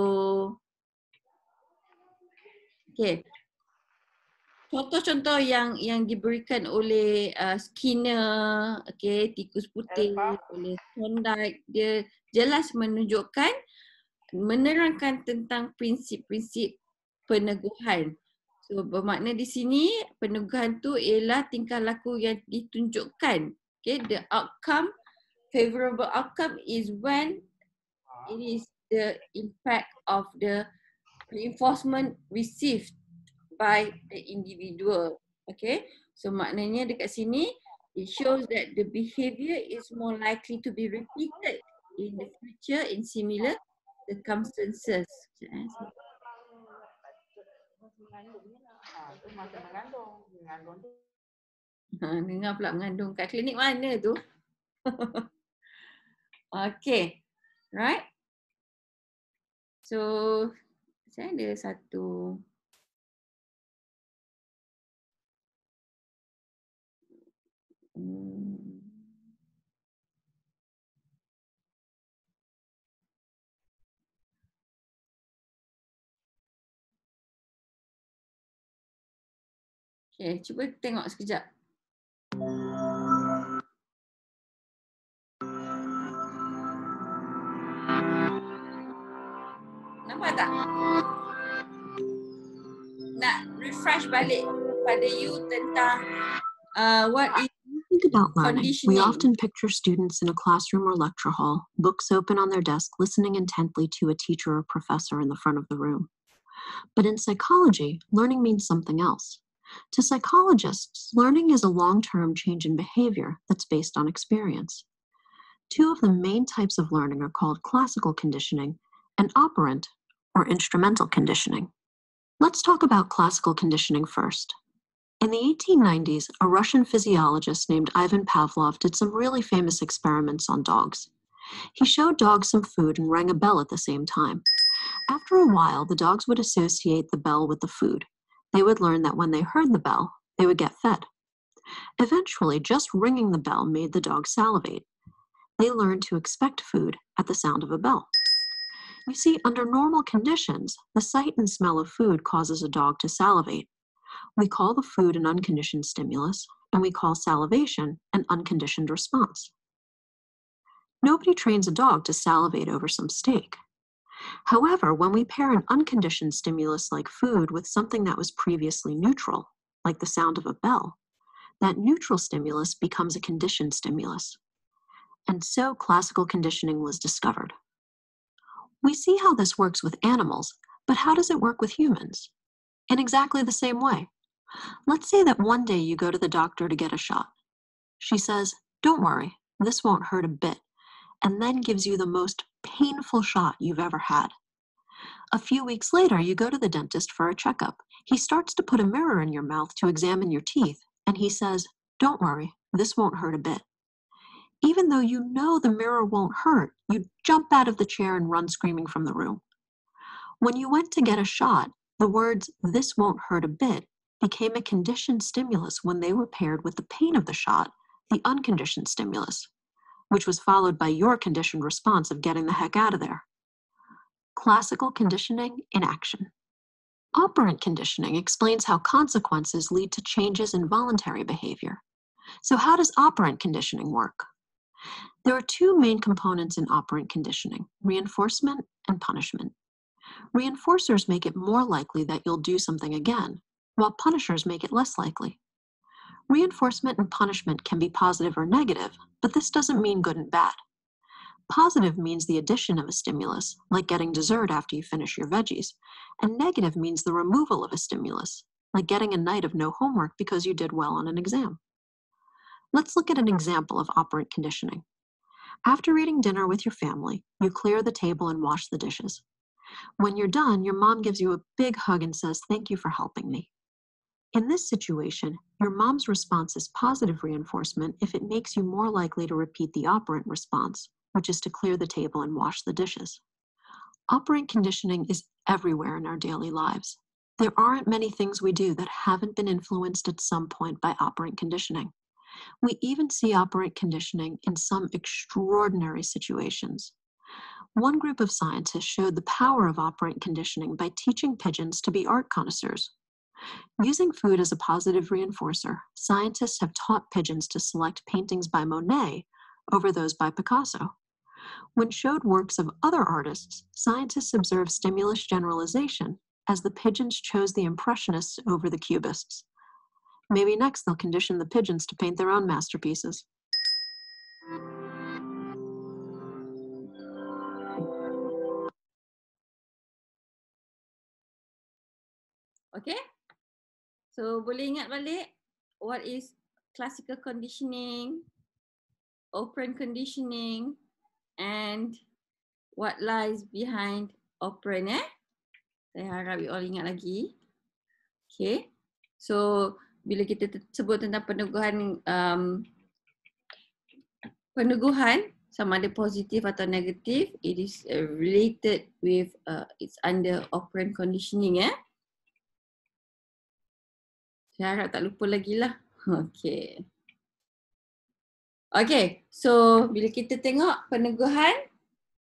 okay. Contoh-contoh yang yang diberikan oleh uh, Skinner, okay, tikus putih, oleh Thorndike, dia jelas menunjukkan, menerangkan tentang prinsip-prinsip peneguhan. So bermakna di sini peneguhan tu ialah tingkah laku yang ditunjukkan. Okay, the outcome, favorable outcome is when it is the impact of the reinforcement received by the individual. Okay, so maknanya dekat sini, it shows that the behavior is more likely to be repeated in the future in similar circumstances. Okay. Lah. Ha, mengandung. Ha, dengar pula mengandung kat klinik mana tu? [LAUGHS] okay. Right? So, saya ada satu Hmm. Eh, cuba tengok sekejap. Nampak tak? Nak refresh balik pada you tentang uh, what is think about learning, we often picture students in a classroom or lecture hall, books open on their desk, listening intently to a teacher or professor in the front of the room. But in psychology, learning means something else. To psychologists, learning is a long term change in behavior that's based on experience. Two of the main types of learning are called classical conditioning and operant or instrumental conditioning. Let's talk about classical conditioning first. In the 1890s, a Russian physiologist named Ivan Pavlov did some really famous experiments on dogs. He showed dogs some food and rang a bell at the same time. After a while, the dogs would associate the bell with the food, they would learn that when they heard the bell, they would get fed. Eventually, just ringing the bell made the dog salivate. They learned to expect food at the sound of a bell. You see, under normal conditions, the sight and smell of food causes a dog to salivate. We call the food an unconditioned stimulus, and we call salivation an unconditioned response. Nobody trains a dog to salivate over some steak. However, when we pair an unconditioned stimulus like food with something that was previously neutral, like the sound of a bell, that neutral stimulus becomes a conditioned stimulus. And so classical conditioning was discovered. We see how this works with animals, but how does it work with humans? In exactly the same way. Let's say that one day you go to the doctor to get a shot. She says, Don't worry, this won't hurt a bit, and then gives you the most painful shot you've ever had. A few weeks later, you go to the dentist for a checkup. He starts to put a mirror in your mouth to examine your teeth, and he says, Don't worry, this won't hurt a bit. Even though you know the mirror won't hurt, you jump out of the chair and run screaming from the room. When you went to get a shot, the words, This won't hurt a bit, became a conditioned stimulus when they were paired with the pain of the shot, the unconditioned stimulus which was followed by your conditioned response of getting the heck out of there. Classical conditioning in action. Operant conditioning explains how consequences lead to changes in voluntary behavior. So, how does operant conditioning work? There are two main components in operant conditioning reinforcement and punishment. Reinforcers make it more likely that you'll do something again, while punishers make it less likely. Reinforcement and punishment can be positive or negative, but this doesn't mean good and bad. Positive means the addition of a stimulus, like getting dessert after you finish your veggies, and negative means the removal of a stimulus, like getting a night of no homework because you did well on an exam. Let's look at an example of operant conditioning. After eating dinner with your family, you clear the table and wash the dishes. When you're done, your mom gives you a big hug and says, Thank you for helping me. In this situation, your mom's response is positive reinforcement if it makes you more likely to repeat the operant response, which is to clear the table and wash the dishes. Operant conditioning is everywhere in our daily lives. There aren't many things we do that haven't been influenced at some point by operant conditioning. We even see operant conditioning in some extraordinary situations. One group of scientists showed the power of operant conditioning by teaching pigeons to be art connoisseurs Using food as a positive reinforcer, scientists have taught pigeons to select paintings by Monet over those by Picasso. When showed works of other artists, scientists observed stimulus generalization as the pigeons chose the Impressionists over the Cubists. Maybe next they'll condition the pigeons to paint their own masterpieces. Okay? So boleh ingat balik what is classical conditioning, operant conditioning and what lies behind operant eh. Saya harap you all ingat lagi. Okay. So bila kita sebut tentang peneguhan um, peneguhan sama ada positif atau negatif, it is related with uh, it's under operant conditioning eh. Saya harap tak lupa lagi lah. [LAUGHS] Okay. Okay, so bila kita tengok peneguhan,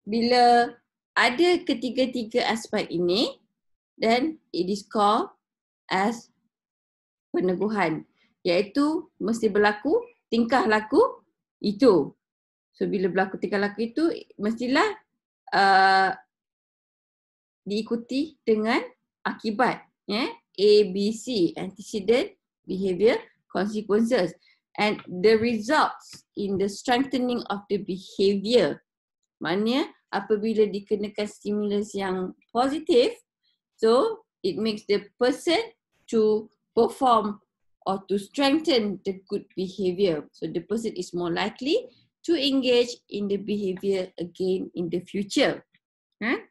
bila ada ketiga-tiga aspek ini, then it is called as peneguhan. Iaitu mesti berlaku tingkah laku itu. So bila berlaku tingkah laku itu, mestilah uh, diikuti dengan akibat. Yeah? A, B, C antecedent behavior consequences. And the results in the strengthening of the behavior. Maknanya apabila dikenakan stimulus yang positif, so it makes the person to perform or to strengthen the good behavior. So the person is more likely to engage in the behavior again in the future. Huh?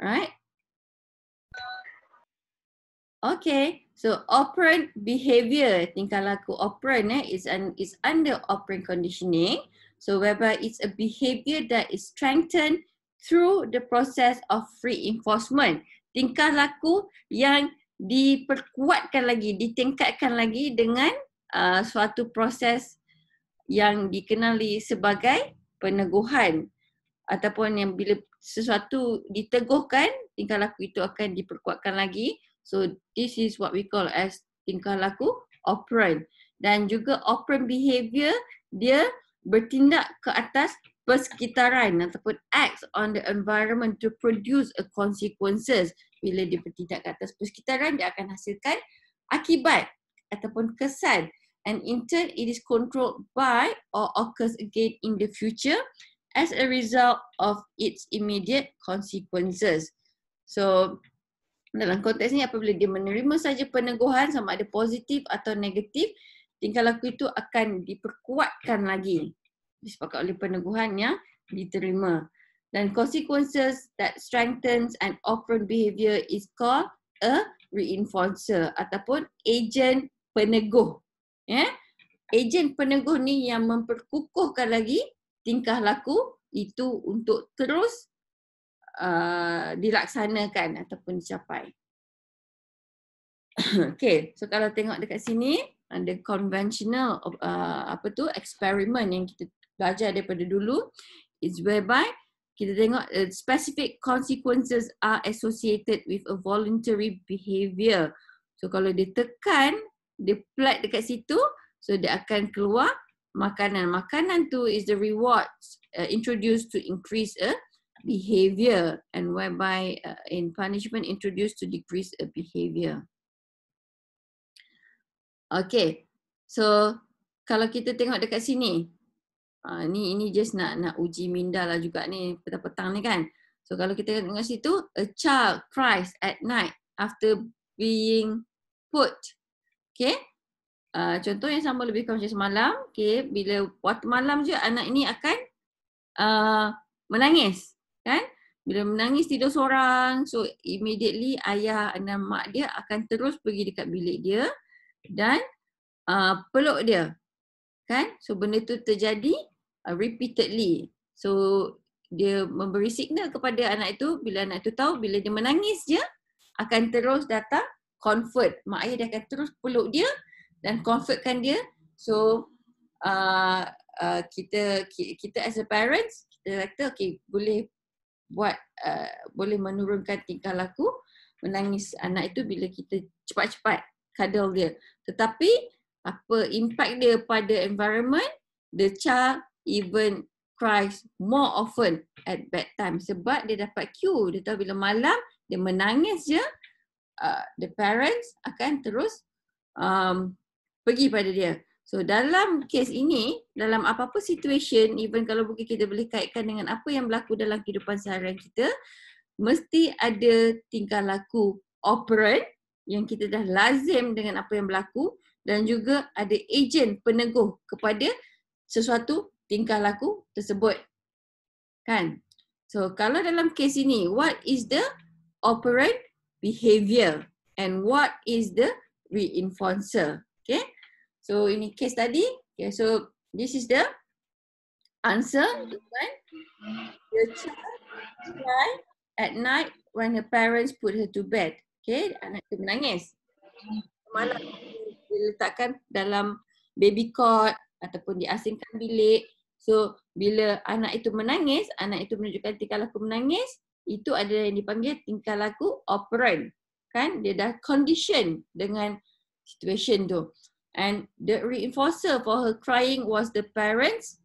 Right? Okay, so operant behavior, tingkah laku operant eh, is, an, is under operant conditioning. So whereby it's a behavior that is strengthened through the process of reinforcement. Tingkah laku yang diperkuatkan lagi, ditingkatkan lagi dengan uh, suatu proses yang dikenali sebagai peneguhan ataupun yang bila sesuatu diteguhkan, tingkah laku itu akan diperkuatkan lagi. So this is what we call as tingkah laku operant. Dan juga operant behavior dia bertindak ke atas persekitaran ataupun acts on the environment to produce a consequences. Bila dia bertindak ke atas persekitaran dia akan hasilkan akibat ataupun kesan and in turn it is controlled by or occurs again in the future as a result of its immediate consequences. So dalam konteks ni apabila dia menerima saja peneguhan sama ada positif atau negatif tingkah laku itu akan diperkuatkan lagi disebabkan oleh peneguhan yang diterima dan consequences that strengthens an operant behavior is called a reinforcer ataupun agent peneguh ya yeah? agent peneguh ni yang memperkukuhkan lagi tingkah laku itu untuk terus Uh, dilaksanakan ataupun dicapai. [COUGHS] okay, so kalau tengok dekat sini, ada conventional uh, apa tu experiment yang kita belajar daripada dulu is whereby kita tengok uh, specific consequences are associated with a voluntary behavior. So kalau dia tekan, dia plat dekat situ, so dia akan keluar makanan. Makanan tu is the reward uh, introduced to increase a uh, behavior and whereby uh, in punishment introduced to decrease a behavior. Okay, so kalau kita tengok dekat sini, uh, ni ini just nak nak uji minda lah juga ni petang-petang ni kan. So kalau kita tengok situ, a child cries at night after being put. Okay, uh, contoh yang sama lebih kurang macam semalam. Okay, bila waktu malam je anak ini akan uh, menangis kan bila menangis tidur seorang so immediately ayah dan mak dia akan terus pergi dekat bilik dia dan uh, peluk dia kan so benda tu terjadi uh, repeatedly so dia memberi signal kepada anak itu bila anak itu tahu bila dia menangis je akan terus datang comfort mak ayah dia akan terus peluk dia dan comfortkan dia so uh, uh, kita kita as a parents kita kata okay boleh buat uh, boleh menurunkan tingkah laku menangis anak itu bila kita cepat-cepat cuddle dia. Tetapi apa impact dia pada environment, the child even cries more often at bedtime sebab dia dapat cue. Dia tahu bila malam dia menangis je, uh, the parents akan terus um, pergi pada dia. So dalam kes ini, dalam apa-apa situation, even kalau mungkin kita boleh kaitkan dengan apa yang berlaku dalam kehidupan seharian kita, mesti ada tingkah laku operant yang kita dah lazim dengan apa yang berlaku dan juga ada agent peneguh kepada sesuatu tingkah laku tersebut. Kan? So kalau dalam kes ini, what is the operant behavior and what is the reinforcer? Okay? So ini case tadi. Okay, so this is the answer. Right? The child cry at night when her parents put her to bed. Okay, anak tu menangis. Malam diletakkan dalam baby cot ataupun diasingkan bilik. So bila anak itu menangis, anak itu menunjukkan tingkah laku menangis. Itu adalah yang dipanggil tingkah laku operant. Kan? Dia dah condition dengan situation tu. And the reinforcer for her crying was the parents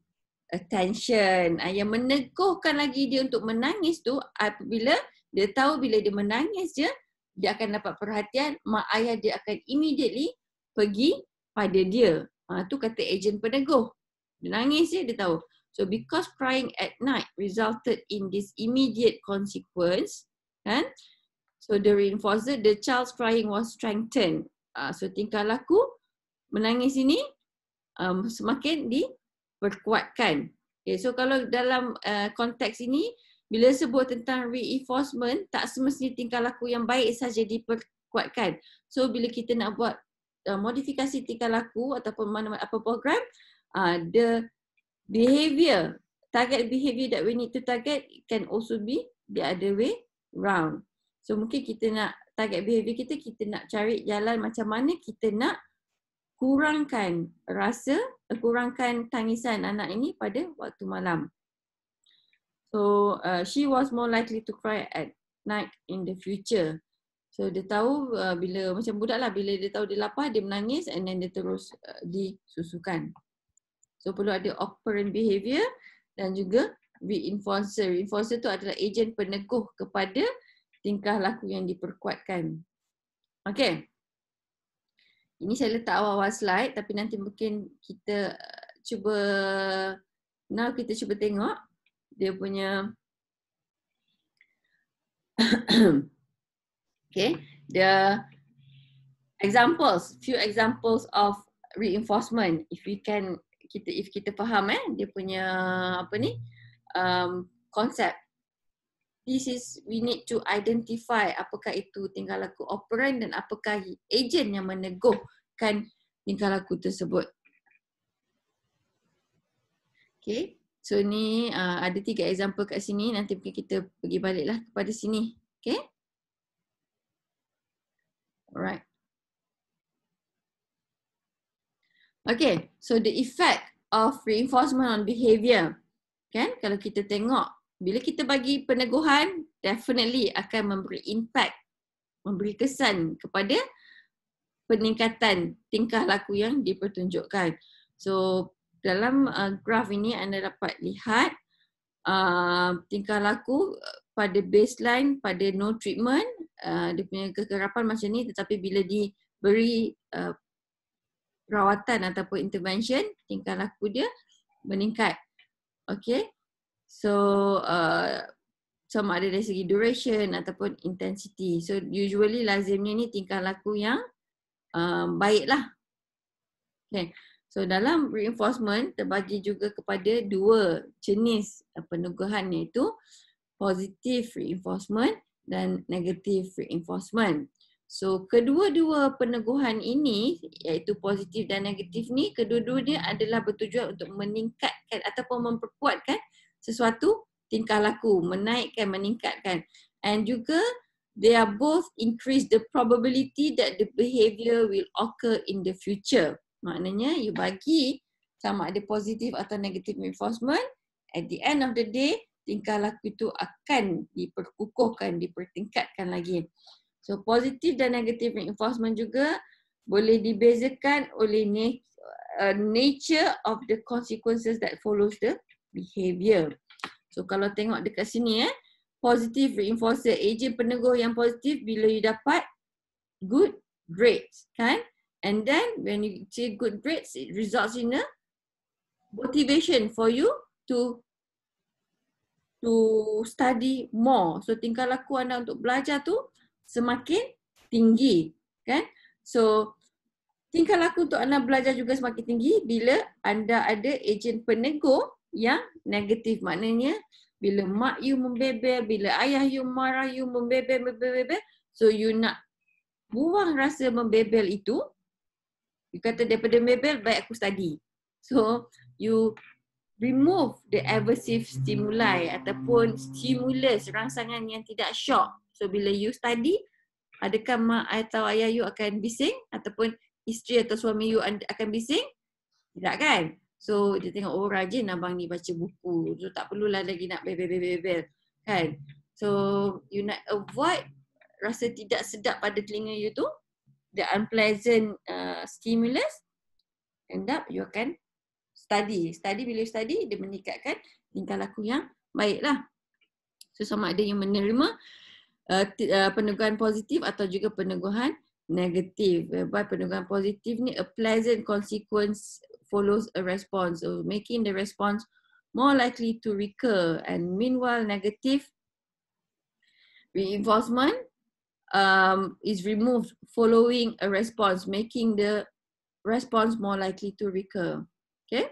attention. Uh, yang meneguhkan lagi dia untuk menangis tu apabila dia tahu bila dia menangis je dia akan dapat perhatian mak ayah dia akan immediately pergi pada dia. Ha, tu kata ejen peneguh. Dia nangis je dia tahu. So because crying at night resulted in this immediate consequence kan. So the reinforcer the child's crying was strengthened. Uh, so tingkah laku menangis ini um, semakin diperkuatkan. Okay, so kalau dalam uh, konteks ini, bila sebut tentang reinforcement, tak semestinya tingkah laku yang baik saja diperkuatkan. So bila kita nak buat uh, modifikasi tingkah laku ataupun mana-mana apa program, uh, the behavior, target behavior that we need to target can also be the other way round. So mungkin kita nak target behavior kita, kita nak cari jalan macam mana kita nak kurangkan rasa, kurangkan tangisan anak ini pada waktu malam. So uh, she was more likely to cry at night in the future. So dia tahu uh, bila macam budak lah bila dia tahu dia lapar dia menangis and then dia terus uh, disusukan. So perlu ada operant behavior dan juga reinforcer. Reinforcer tu adalah agent peneguh kepada tingkah laku yang diperkuatkan. Okay. Ini saya letak awal-awal slide tapi nanti mungkin kita uh, cuba now kita cuba tengok dia punya [COUGHS] Okay, the examples, few examples of reinforcement. If we can, kita if kita faham eh, dia punya apa ni um, concept this is we need to identify apakah itu tingkah laku operan dan apakah agent yang menegurkan tingkah laku tersebut. Okay, so ni uh, ada tiga example kat sini. Nanti mungkin kita pergi baliklah kepada sini. Okay. Alright. Okay, so the effect of reinforcement on behavior. Kan? Kalau kita tengok bila kita bagi peneguhan definitely akan memberi impact memberi kesan kepada peningkatan tingkah laku yang dipertunjukkan. So dalam uh, graf ini anda dapat lihat uh, tingkah laku uh, pada baseline pada no treatment uh, dia punya kekerapan macam ni tetapi bila diberi uh, rawatan ataupun intervention tingkah laku dia meningkat. Okay. So uh, sama ada dari segi duration ataupun intensity. So usually lazimnya ni tingkah laku yang uh, baiklah. Okay. So dalam reinforcement terbagi juga kepada dua jenis peneguhan iaitu positive reinforcement dan negative reinforcement. So kedua-dua peneguhan ini iaitu positif dan negatif ni kedua-duanya adalah bertujuan untuk meningkatkan ataupun memperkuatkan sesuatu tingkah laku menaikkan meningkatkan and juga they are both increase the probability that the behavior will occur in the future maknanya you bagi sama ada positif atau negatif reinforcement at the end of the day tingkah laku itu akan diperkukuhkan dipertingkatkan lagi so positif dan negatif reinforcement juga boleh dibezakan oleh uh, nature of the consequences that follows the behavior. So kalau tengok dekat sini eh, positive reinforcer, agent penegur yang positif bila you dapat good grades, kan? And then when you achieve good grades, it results in a motivation for you to to study more. So tingkah laku anda untuk belajar tu semakin tinggi, kan? So tingkah laku untuk anda belajar juga semakin tinggi bila anda ada agent penegur yang negatif maknanya bila mak you membebel, bila ayah you marah you membebel, membebel, membebel. So you nak buang rasa membebel itu. You kata daripada membebel, baik aku study. So you remove the aversive stimuli ataupun stimulus rangsangan yang tidak shock. So bila you study, adakah mak atau ayah you akan bising ataupun isteri atau suami you akan bising? Tidak kan? So dia tengok oh rajin lah abang ni baca buku. So tak perlulah lagi nak bebel bebel bebel. Kan? So you nak avoid rasa tidak sedap pada telinga you tu the unpleasant uh, stimulus end up you akan study. Study bila you study dia meningkatkan tingkah laku yang baiklah. So sama ada yang menerima uh, uh, peneguhan positif atau juga peneguhan negatif. Whereby peneguhan positif ni a pleasant consequence follows a response, so making the response more likely to recur. And meanwhile, negative reinforcement um, is removed following a response, making the response more likely to recur. Okay.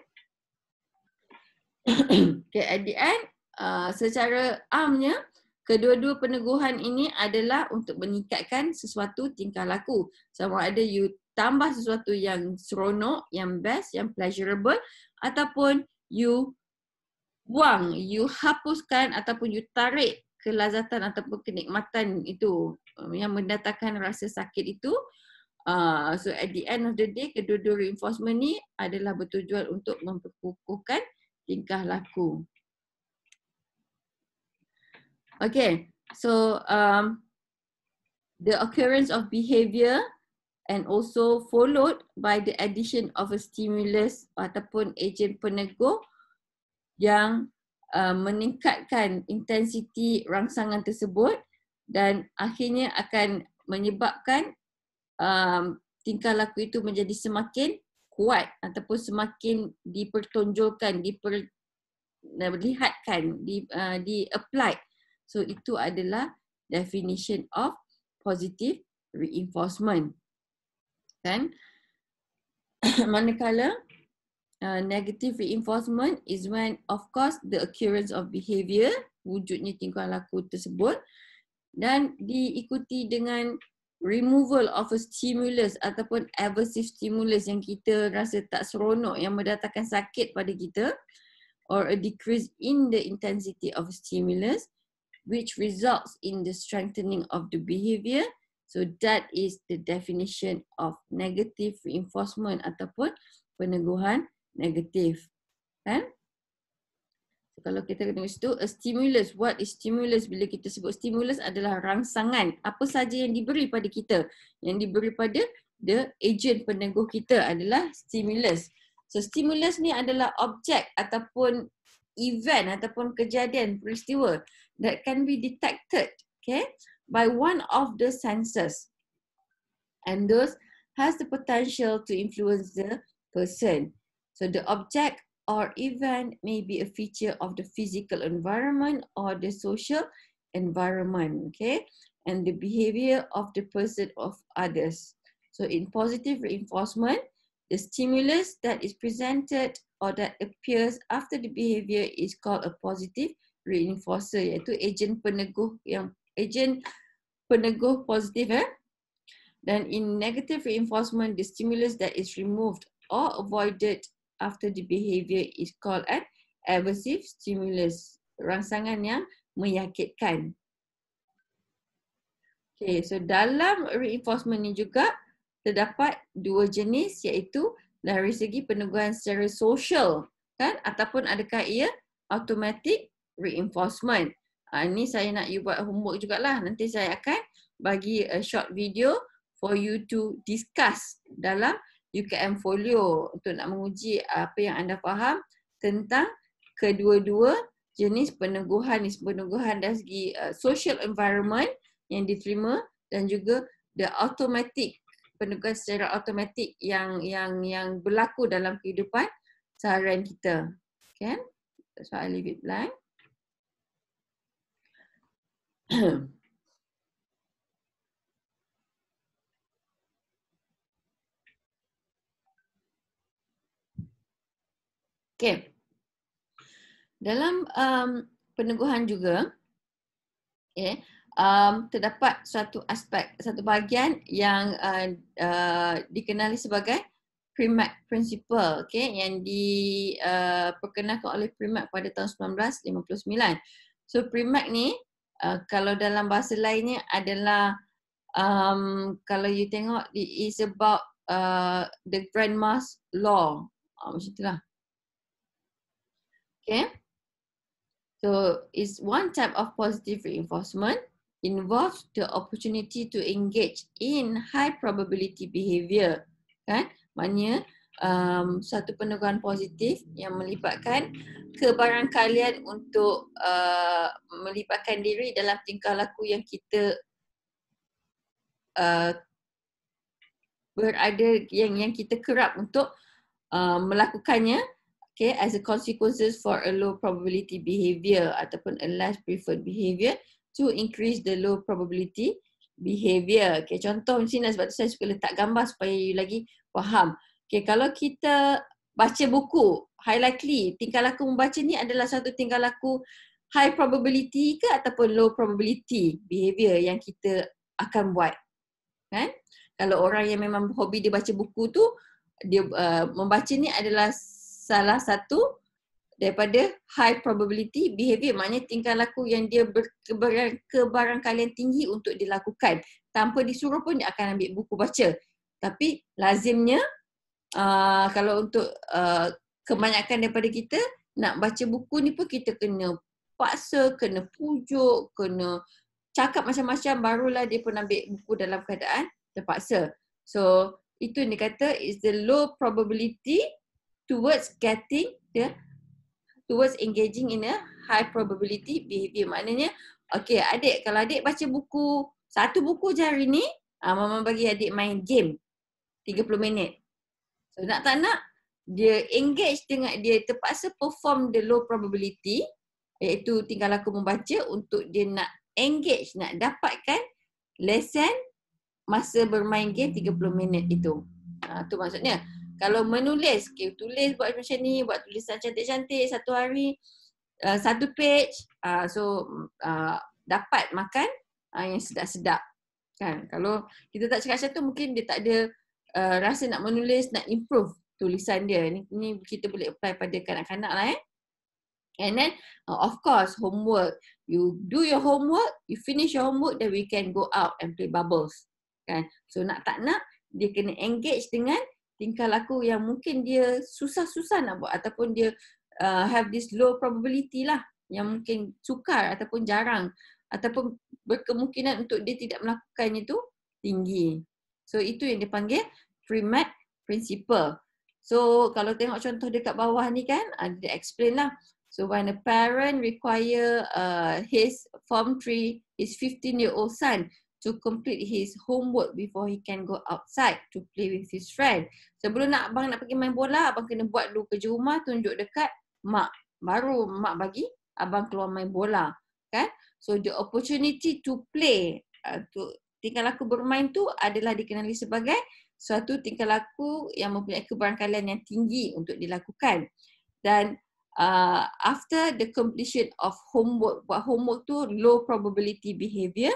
[COUGHS] okay, at the end, uh, secara amnya, kedua-dua peneguhan ini adalah untuk meningkatkan sesuatu tingkah laku. Sama ada you tambah sesuatu yang seronok, yang best, yang pleasurable ataupun you buang, you hapuskan ataupun you tarik kelazatan ataupun kenikmatan itu um, yang mendatangkan rasa sakit itu uh, so at the end of the day kedua-dua reinforcement ni adalah bertujuan untuk memperkukuhkan tingkah laku Okay, so um, the occurrence of behavior and also followed by the addition of a stimulus ataupun ejen penegur yang uh, meningkatkan intensiti rangsangan tersebut dan akhirnya akan menyebabkan um, tingkah laku itu menjadi semakin kuat ataupun semakin dipertonjolkan diperlihatkan, dilihatkan di uh, di apply so itu adalah definition of positive reinforcement kan [COUGHS] manakala uh, negative reinforcement is when of course the occurrence of behavior wujudnya tingkah laku tersebut dan diikuti dengan removal of a stimulus ataupun aversive stimulus yang kita rasa tak seronok yang mendatangkan sakit pada kita or a decrease in the intensity of stimulus which results in the strengthening of the behavior So that is the definition of negative reinforcement ataupun peneguhan negatif. Kan? So, kalau kita tengok situ, a stimulus. What is stimulus? Bila kita sebut stimulus adalah rangsangan. Apa saja yang diberi pada kita. Yang diberi pada the agent peneguh kita adalah stimulus. So stimulus ni adalah objek ataupun event ataupun kejadian peristiwa that can be detected. Okay by one of the senses and those has the potential to influence the person. So the object or event may be a feature of the physical environment or the social environment, okay? And the behavior of the person of others. So in positive reinforcement, the stimulus that is presented or that appears after the behavior is called a positive reinforcer, iaitu agent peneguh yang agent peneguh positif eh dan in negative reinforcement the stimulus that is removed or avoided after the behavior is called an eh, aversive stimulus rangsangan yang menyakitkan okay so dalam reinforcement ni juga terdapat dua jenis iaitu dari segi peneguhan secara social kan ataupun adakah ia automatic reinforcement uh, ni saya nak you buat homework jugalah. Nanti saya akan bagi a short video for you to discuss dalam UKM Folio untuk nak menguji apa yang anda faham tentang kedua-dua jenis peneguhan ni. Peneguhan dari segi uh, social environment yang diterima dan juga the automatic peneguhan secara automatik yang yang yang berlaku dalam kehidupan seharian kita. Okay. So I leave it blank. [CLEARS THROAT] Okay. Dalam um, peneguhan juga, okay, ya, um, terdapat satu aspek, satu bahagian yang uh, uh, dikenali sebagai Primat Principle okay, yang diperkenalkan uh, oleh Primat pada tahun 1959. So Primat ni Eh, kalau dalam bahasa lainnya adalah um, kalau you tengok it is about uh, the grandma's law uh, macam itulah okay so it's one type of positive reinforcement involves the opportunity to engage in high probability behavior kan maknanya um, suatu peneguhan positif yang melibatkan kebarangkalian untuk uh, melibatkan diri dalam tingkah laku yang kita uh, berada yang yang kita kerap untuk uh, melakukannya okay as a consequences for a low probability behavior ataupun a less preferred behavior to increase the low probability behavior okay contoh macam ni sebab tu saya suka letak gambar supaya you lagi faham Okay, kalau kita baca buku, high likely tingkah laku membaca ni adalah satu tingkah laku high probability ke ataupun low probability behavior yang kita akan buat. Kan? Kalau orang yang memang hobi dia baca buku tu, dia uh, membaca ni adalah salah satu daripada high probability behavior maknanya tingkah laku yang dia berkebarang kalian tinggi untuk dilakukan tanpa disuruh pun dia akan ambil buku baca tapi lazimnya Ah, kalau untuk uh, kebanyakan daripada kita nak baca buku ni pun kita kena paksa, kena pujuk, kena cakap macam-macam barulah dia pun ambil buku dalam keadaan terpaksa. So itu yang dia kata is the low probability towards getting the towards engaging in a high probability behavior. Maknanya okay adik kalau adik baca buku satu buku je hari ni uh, mama bagi adik main game 30 minit. So nak tak nak, dia engage dengan dia terpaksa perform the low probability iaitu tinggal laku membaca untuk dia nak engage, nak dapatkan lesson masa bermain game 30 minit itu. Ha, tu maksudnya. Kalau menulis, okay, tulis buat macam ni, buat tulisan cantik-cantik satu hari, uh, satu page, uh, so uh, dapat makan uh, yang sedap-sedap. Kan? Kalau kita tak cakap macam tu, mungkin dia tak ada Uh, rasa nak menulis, nak improve tulisan dia. Ni, ni kita boleh apply pada kanak-kanak lah eh. And then uh, of course homework. You do your homework, you finish your homework then we can go out and play bubbles. Kan? So nak tak nak, dia kena engage dengan tingkah laku yang mungkin dia susah-susah nak buat ataupun dia uh, have this low probability lah yang mungkin sukar ataupun jarang ataupun berkemungkinan untuk dia tidak melakukannya tu tinggi So itu yang dipanggil premat principle. So kalau tengok contoh dekat bawah ni kan, ada ah, explain lah. So when a parent require uh, his form 3, his 15 year old son to complete his homework before he can go outside to play with his friend. Sebelum nak abang nak pergi main bola, abang kena buat dulu kerja rumah tunjuk dekat mak. Baru mak bagi abang keluar main bola. Kan? So the opportunity to play uh, to tingkah laku bermain tu adalah dikenali sebagai suatu tingkah laku yang mempunyai keberangkalan yang tinggi untuk dilakukan. Dan uh, after the completion of homework, buat homework tu low probability behavior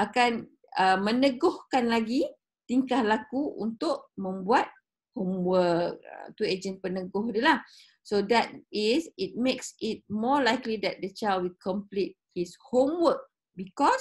akan uh, meneguhkan lagi tingkah laku untuk membuat homework. Itu uh, agent peneguh dia lah. So that is, it makes it more likely that the child will complete his homework because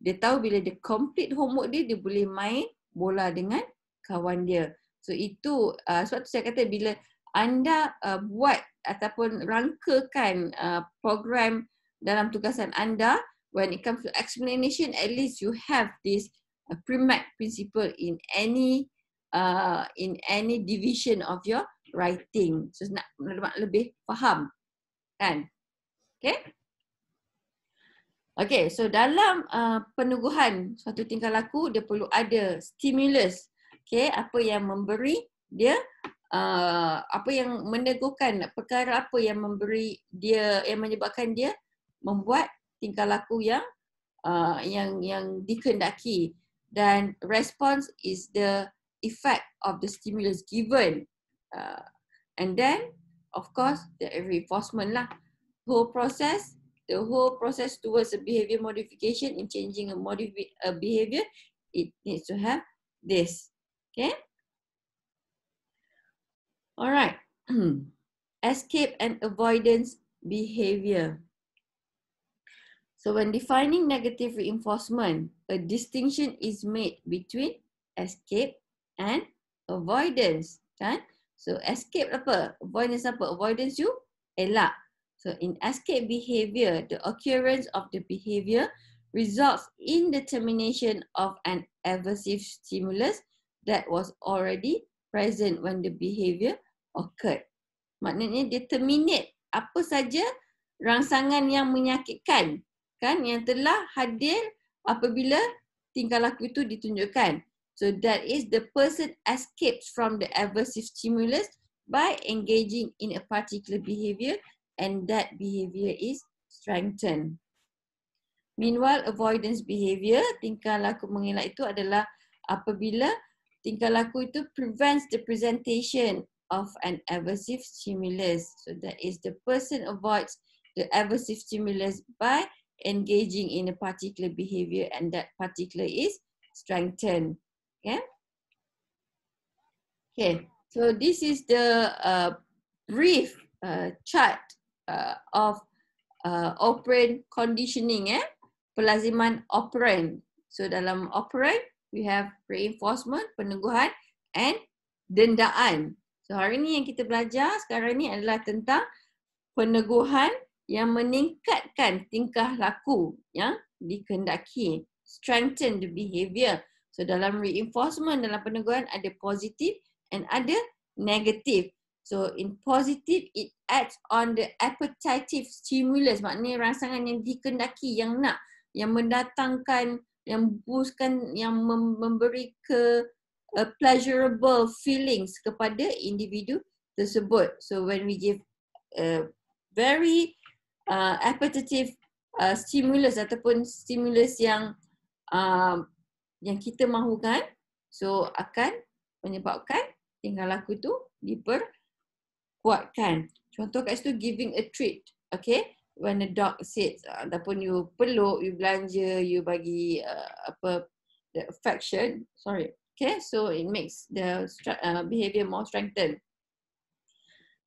dia tahu bila dia complete homework dia, dia boleh main bola dengan kawan dia. So itu uh, sebab tu saya kata bila anda uh, buat ataupun rangkakan uh, program dalam tugasan anda when it comes to explanation at least you have this uh, premat principle in any uh, in any division of your writing so nak lebih faham kan okay Okay, so dalam uh, peneguhan suatu tingkah laku, dia perlu ada stimulus. Okay, apa yang memberi dia, uh, apa yang meneguhkan, perkara apa yang memberi dia, yang menyebabkan dia membuat tingkah laku yang uh, yang yang dikendaki. Dan response is the effect of the stimulus given. Uh, and then, of course, the reinforcement lah. Whole process the whole process towards a behavior modification in changing a, a behavior, it needs to have this. Okay? All right. [CLEARS THROAT] Escape and avoidance behavior. So when defining negative reinforcement, a distinction is made between escape and avoidance. Kan? So escape apa? Avoidance apa? Avoidance you elak So in escape behavior, the occurrence of the behavior results in the termination of an aversive stimulus that was already present when the behavior occurred. Maknanya dia terminate apa saja rangsangan yang menyakitkan kan yang telah hadir apabila tingkah laku itu ditunjukkan. So that is the person escapes from the aversive stimulus by engaging in a particular behavior and that behavior is strengthened. Meanwhile, avoidance behavior, tingkah laku mengelak itu adalah apabila tingkah laku itu prevents the presentation of an aversive stimulus. So that is the person avoids the aversive stimulus by engaging in a particular behavior and that particular is strengthened. Okay. Okay, so this is the uh, brief uh, chart uh, uh, of uh, operant conditioning eh pelaziman operant so dalam operant we have reinforcement peneguhan and dendaan so hari ni yang kita belajar sekarang ni adalah tentang peneguhan yang meningkatkan tingkah laku yang dikehendaki, strengthen the behavior so dalam reinforcement dalam peneguhan ada positif and ada negative. So in positive, it acts on the appetitive stimulus, maknanya rangsangan yang dikendaki, yang nak, yang mendatangkan, yang boostkan, yang memberi ke a pleasurable feelings kepada individu tersebut. So when we give a very uh, appetitive uh, stimulus ataupun stimulus yang uh, yang kita mahukan, so akan menyebabkan tingkah laku itu diper kuatkan. Contoh kat situ giving a treat. Okay. When a dog sits uh, ataupun you peluk, you belanja, you bagi uh, apa the affection. Sorry. Okay. So it makes the uh, behavior more strengthened.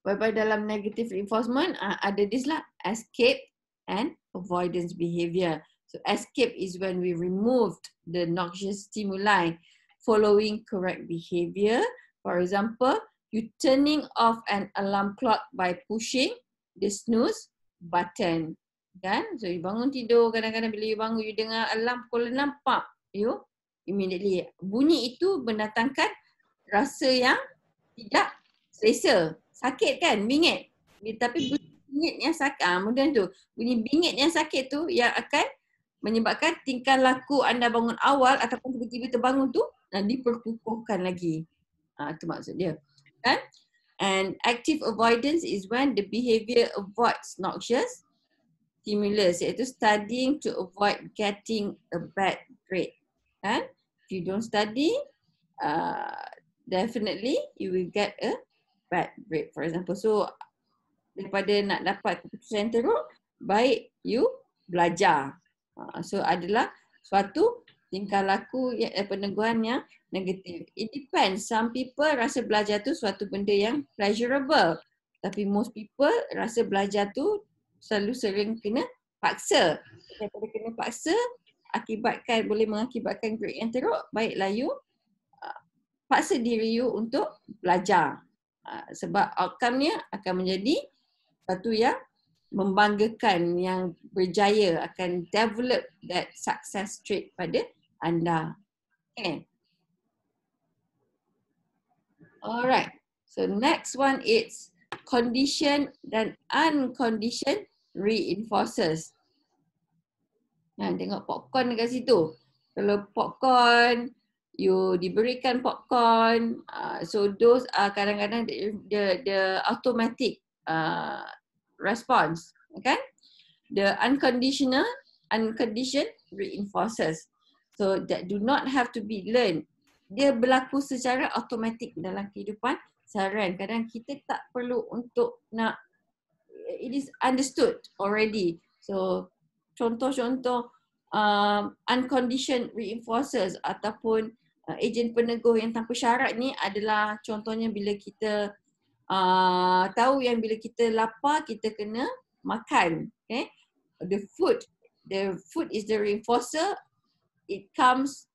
Whereby dalam negative reinforcement uh, ada this lah. Escape and avoidance behavior. So escape is when we removed the noxious stimuli following correct behavior. For example, you turning off an alarm clock by pushing the snooze button. Kan? So, you bangun tidur. Kadang-kadang bila you bangun, you dengar alarm pukul 6, pop. You immediately. Bunyi itu mendatangkan rasa yang tidak selesa. Sakit kan? Bingit. Tapi bunyi bingit yang sakit. Ah, mudah tu. Bunyi bingit yang sakit tu yang akan menyebabkan tingkah laku anda bangun awal ataupun tiba-tiba terbangun tu nah, diperkukuhkan lagi. Ah, itu maksud dia kan? And active avoidance is when the behavior avoids noxious stimulus, iaitu studying to avoid getting a bad grade. Kan? If you don't study, uh, definitely you will get a bad grade, for example. So, daripada nak dapat keputusan teruk, baik you belajar. Uh, so, adalah suatu tingkah laku ya, eh, peneguhan yang negatif. It depends. Some people rasa belajar tu suatu benda yang pleasurable. Tapi most people rasa belajar tu selalu sering kena paksa. Daripada kena paksa, akibatkan boleh mengakibatkan grade yang teruk, baiklah uh, you paksa diri you untuk belajar. Uh, sebab outcome-nya akan menjadi satu yang membanggakan, yang berjaya akan develop that success trait pada anda. Okay. Alright. So next one is condition dan unconditioned reinforces. Nah, tengok popcorn dekat situ. Kalau popcorn, you diberikan popcorn, uh, so those are kadang-kadang the, the, the automatic uh, response. Okay? The unconditional, unconditioned reinforces. So that do not have to be learned. Dia berlaku secara automatik dalam kehidupan seharian. Kadang kita tak perlu untuk nak it is understood already. So contoh-contoh um, unconditioned reinforcers ataupun uh, ejen peneguh yang tanpa syarat ni adalah contohnya bila kita uh, tahu yang bila kita lapar kita kena makan. Okay? The food the food is the reinforcer it comes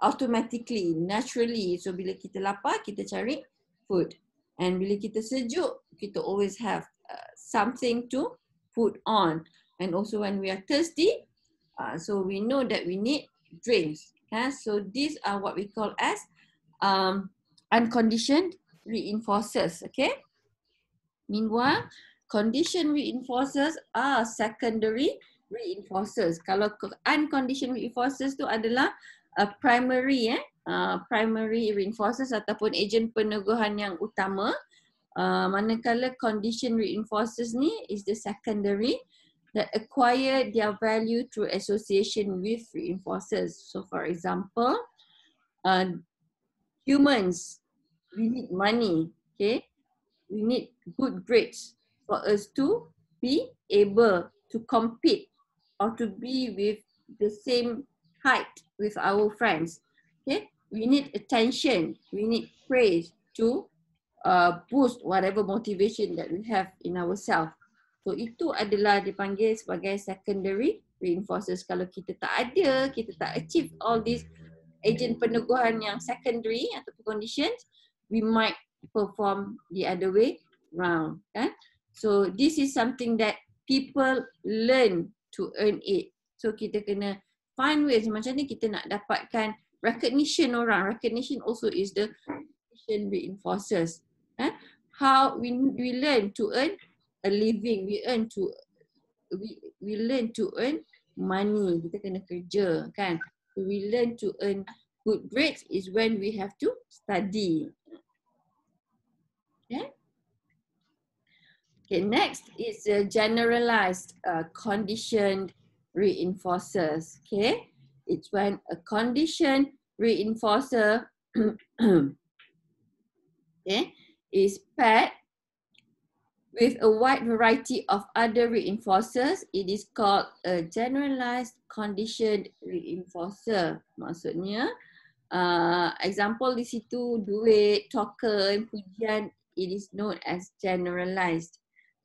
automatically, naturally. So bila kita lapar, kita cari food. And bila kita sejuk, kita always have uh, something to put on. And also when we are thirsty, uh, so we know that we need drinks. Yeah? So these are what we call as um, unconditioned reinforcers, okay? Meanwhile, conditioned reinforcers are secondary reinforcers reinforces. Kalau unconditional reinforces tu adalah uh, primary eh, uh, primary reinforces ataupun agent peneguhan yang utama. Uh, manakala condition reinforces ni is the secondary that acquire their value through association with reinforces. So for example, uh, humans, we need money, okay? We need good grades for us to be able to compete or to be with the same height with our friends. Okay, we need attention. We need praise to uh, boost whatever motivation that we have in ourselves. So itu adalah dipanggil sebagai secondary reinforcers. Kalau kita tak ada, kita tak achieve all these agent peneguhan yang secondary atau conditions, we might perform the other way round. Kan? So this is something that people learn to earn it. So kita kena find ways macam ni kita nak dapatkan recognition orang. Recognition also is the recognition reinforces. Eh? How we we learn to earn a living. We earn to we we learn to earn money. Kita kena kerja kan. We learn to earn good grades is when we have to study. Yeah? Okay, next is a generalized uh, conditioned reinforcers. Okay, it's when a conditioned reinforcer [CLEARS THROAT] okay, is paired with a wide variety of other reinforcers. It is called a generalized conditioned reinforcer. Maksudnya, uh, example di situ duit, token, pujian, it is known as generalized.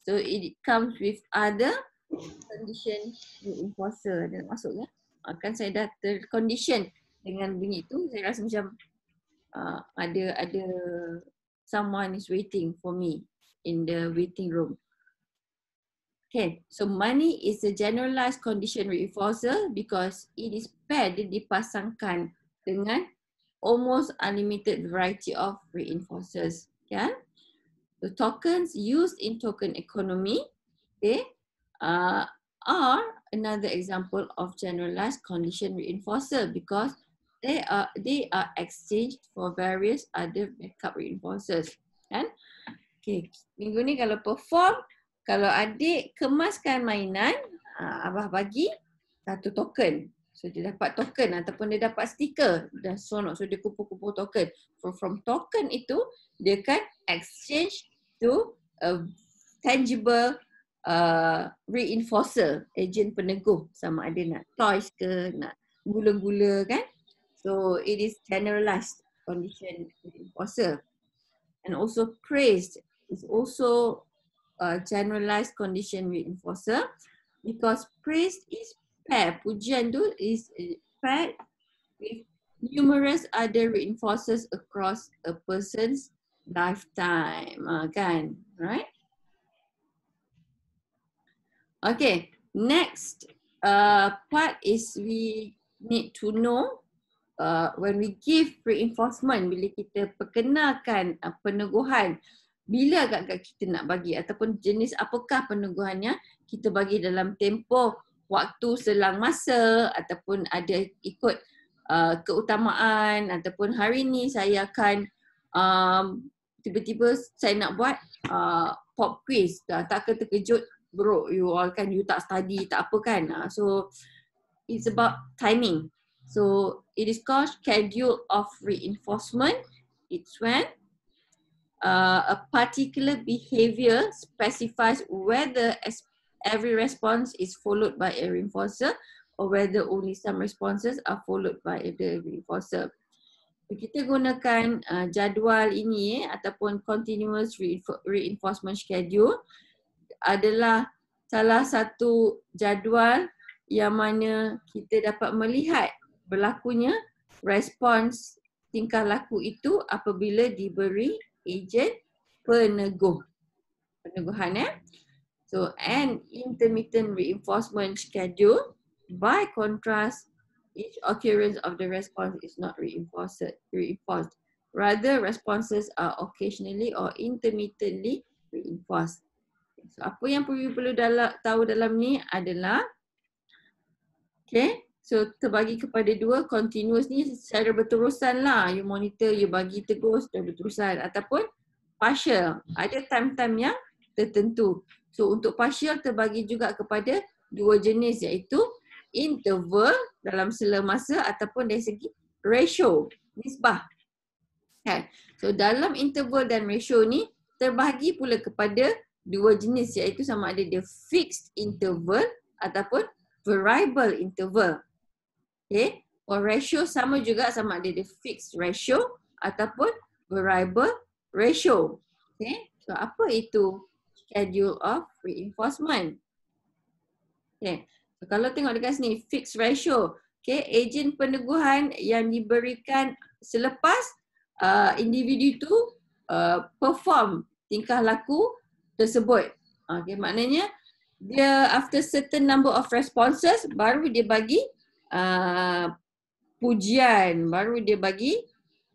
So it comes with other condition in puasa dan maksudnya akan ah, saya dah tercondition dengan bunyi tu saya rasa macam uh, ada ada someone is waiting for me in the waiting room. Okay, so money is a generalized condition reinforcer because it is paired dipasangkan dengan almost unlimited variety of reinforcers. Yeah? the tokens used in token economy okay, uh, are another example of generalized condition reinforcer because they are they are exchanged for various other backup reinforcers. And okay, minggu ni kalau perform, kalau adik kemaskan mainan, uh, abah bagi satu token. So dia dapat token ataupun dia dapat stiker dah sonok. So dia kumpul-kumpul token. From, from token itu dia kan exchange to a tangible uh, reinforcer, agent peneguh sama ada nak toys ke, nak gula-gula kan. So it is generalized condition reinforcer. And also praised is also a generalized condition reinforcer because praised is pair. Pujian tu is paired eh, with numerous other reinforcers across a person's lifetime. Ha, kan? Right? Okay. Next uh, part is we need to know Uh, when we give reinforcement, bila kita perkenalkan uh, peneguhan, bila agak-agak kita nak bagi ataupun jenis apakah peneguhannya kita bagi dalam tempoh waktu selang masa ataupun ada ikut uh, keutamaan ataupun hari ni saya akan um, tiba-tiba saya nak buat uh, pop quiz uh, tak ke terkejut bro you all kan you tak study tak apa kan uh, so it's about timing so it is called schedule of reinforcement it's when uh, a particular behavior specifies whether as every response is followed by a reinforcer or whether only some responses are followed by the reinforcer. Kita gunakan uh, jadual ini eh, ataupun continuous reinforcement schedule adalah salah satu jadual yang mana kita dapat melihat berlakunya respons tingkah laku itu apabila diberi ejen peneguh. Peneguhan Eh? So an intermittent reinforcement schedule, by contrast, each occurrence of the response is not reinforced. reinforced. Rather, responses are occasionally or intermittently reinforced. So, apa yang perlu perlu dalam, tahu dalam ni adalah Okay, so terbagi kepada dua, continuous ni secara berterusan lah You monitor, you bagi tegur secara berterusan ataupun partial Ada time-time yang tertentu So untuk partial terbagi juga kepada dua jenis iaitu interval dalam sela masa ataupun dari segi ratio, nisbah. Kan? So dalam interval dan ratio ni terbagi pula kepada dua jenis iaitu sama ada dia fixed interval ataupun variable interval. Okay? Or ratio sama juga sama ada dia fixed ratio ataupun variable ratio. Okay? So apa itu schedule of reinforcement. Okay. So, kalau tengok dekat sini, fixed ratio. Okay, ejen peneguhan yang diberikan selepas uh, individu itu uh, perform tingkah laku tersebut. Okay, maknanya dia after certain number of responses baru dia bagi uh, pujian, baru dia bagi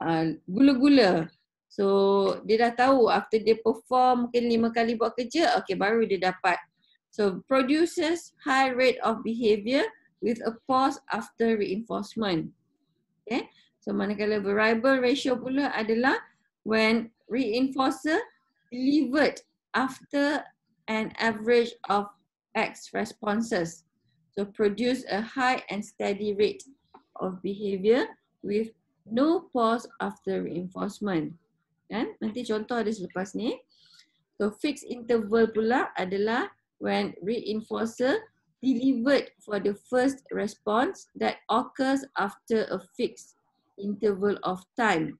uh, gula-gula. Uh, So dia dah tahu after dia perform mungkin lima kali buat kerja, okay baru dia dapat. So produces high rate of behaviour with a pause after reinforcement. Okay. So mana kalau variable ratio pula adalah when reinforcer delivered after an average of X responses. So produce a high and steady rate of behaviour with no pause after reinforcement kan? Nanti contoh ada selepas ni. So fixed interval pula adalah when reinforcer delivered for the first response that occurs after a fixed interval of time.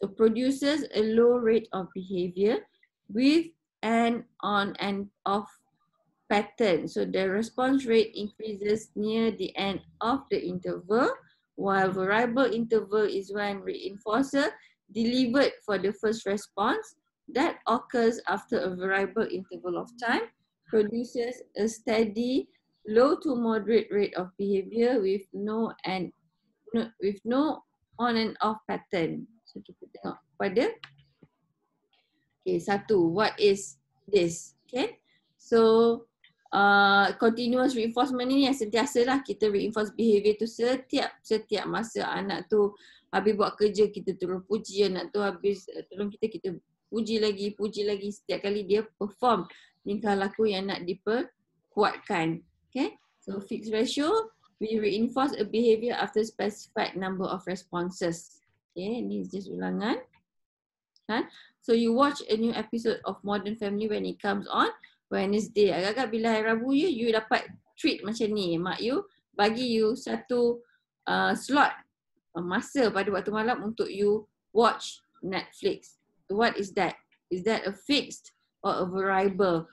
So produces a low rate of behavior with an on and off pattern. So the response rate increases near the end of the interval while variable interval is when reinforcer delivered for the first response that occurs after a variable interval of time produces a steady low to moderate rate of behavior with no and no, with no on and off pattern. So kita tengok pada okay satu what is this okay so uh, continuous reinforcement ni yang sentiasa kita reinforce behavior tu setiap setiap masa anak tu uh, habis buat kerja kita terus puji anak tu habis eh, tolong kita kita puji lagi puji lagi setiap kali dia perform tingkah laku yang nak diperkuatkan okay so fixed ratio we reinforce a behavior after specified number of responses okay ni just ulangan kan so you watch a new episode of modern family when it comes on Wednesday. Agak-agak bila hari Rabu you, you dapat treat macam ni. Mak you bagi you satu uh, slot masa pada waktu malam untuk you watch Netflix. What is that? Is that a fixed or a variable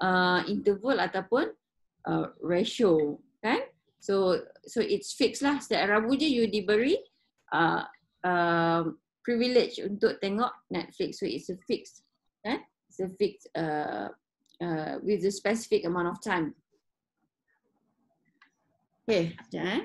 uh, interval ataupun uh, ratio? Kan? So so it's fixed lah. Setiap Rabu je you diberi uh, uh, privilege untuk tengok Netflix. So it's a fixed. Kan? It's a fixed uh, uh, with a specific amount of time. Okay, sekejap eh.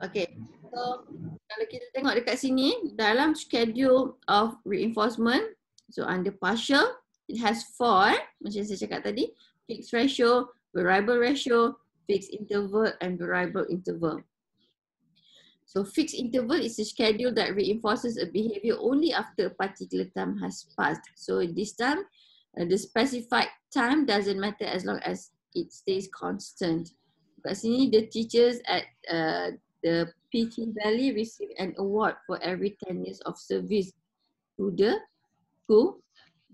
Okay. So, kalau kita tengok dekat sini, dalam schedule of reinforcement, so under partial, it has four, eh, macam saya cakap tadi, fixed ratio, variable ratio, fixed interval and variable interval. So fixed interval is a schedule that reinforces a behavior only after a particular time has passed. So this time, uh, the specified time doesn't matter as long as it stays constant. Kat sini, the teachers at uh, the PT Valley received an award for every 10 years of service to the school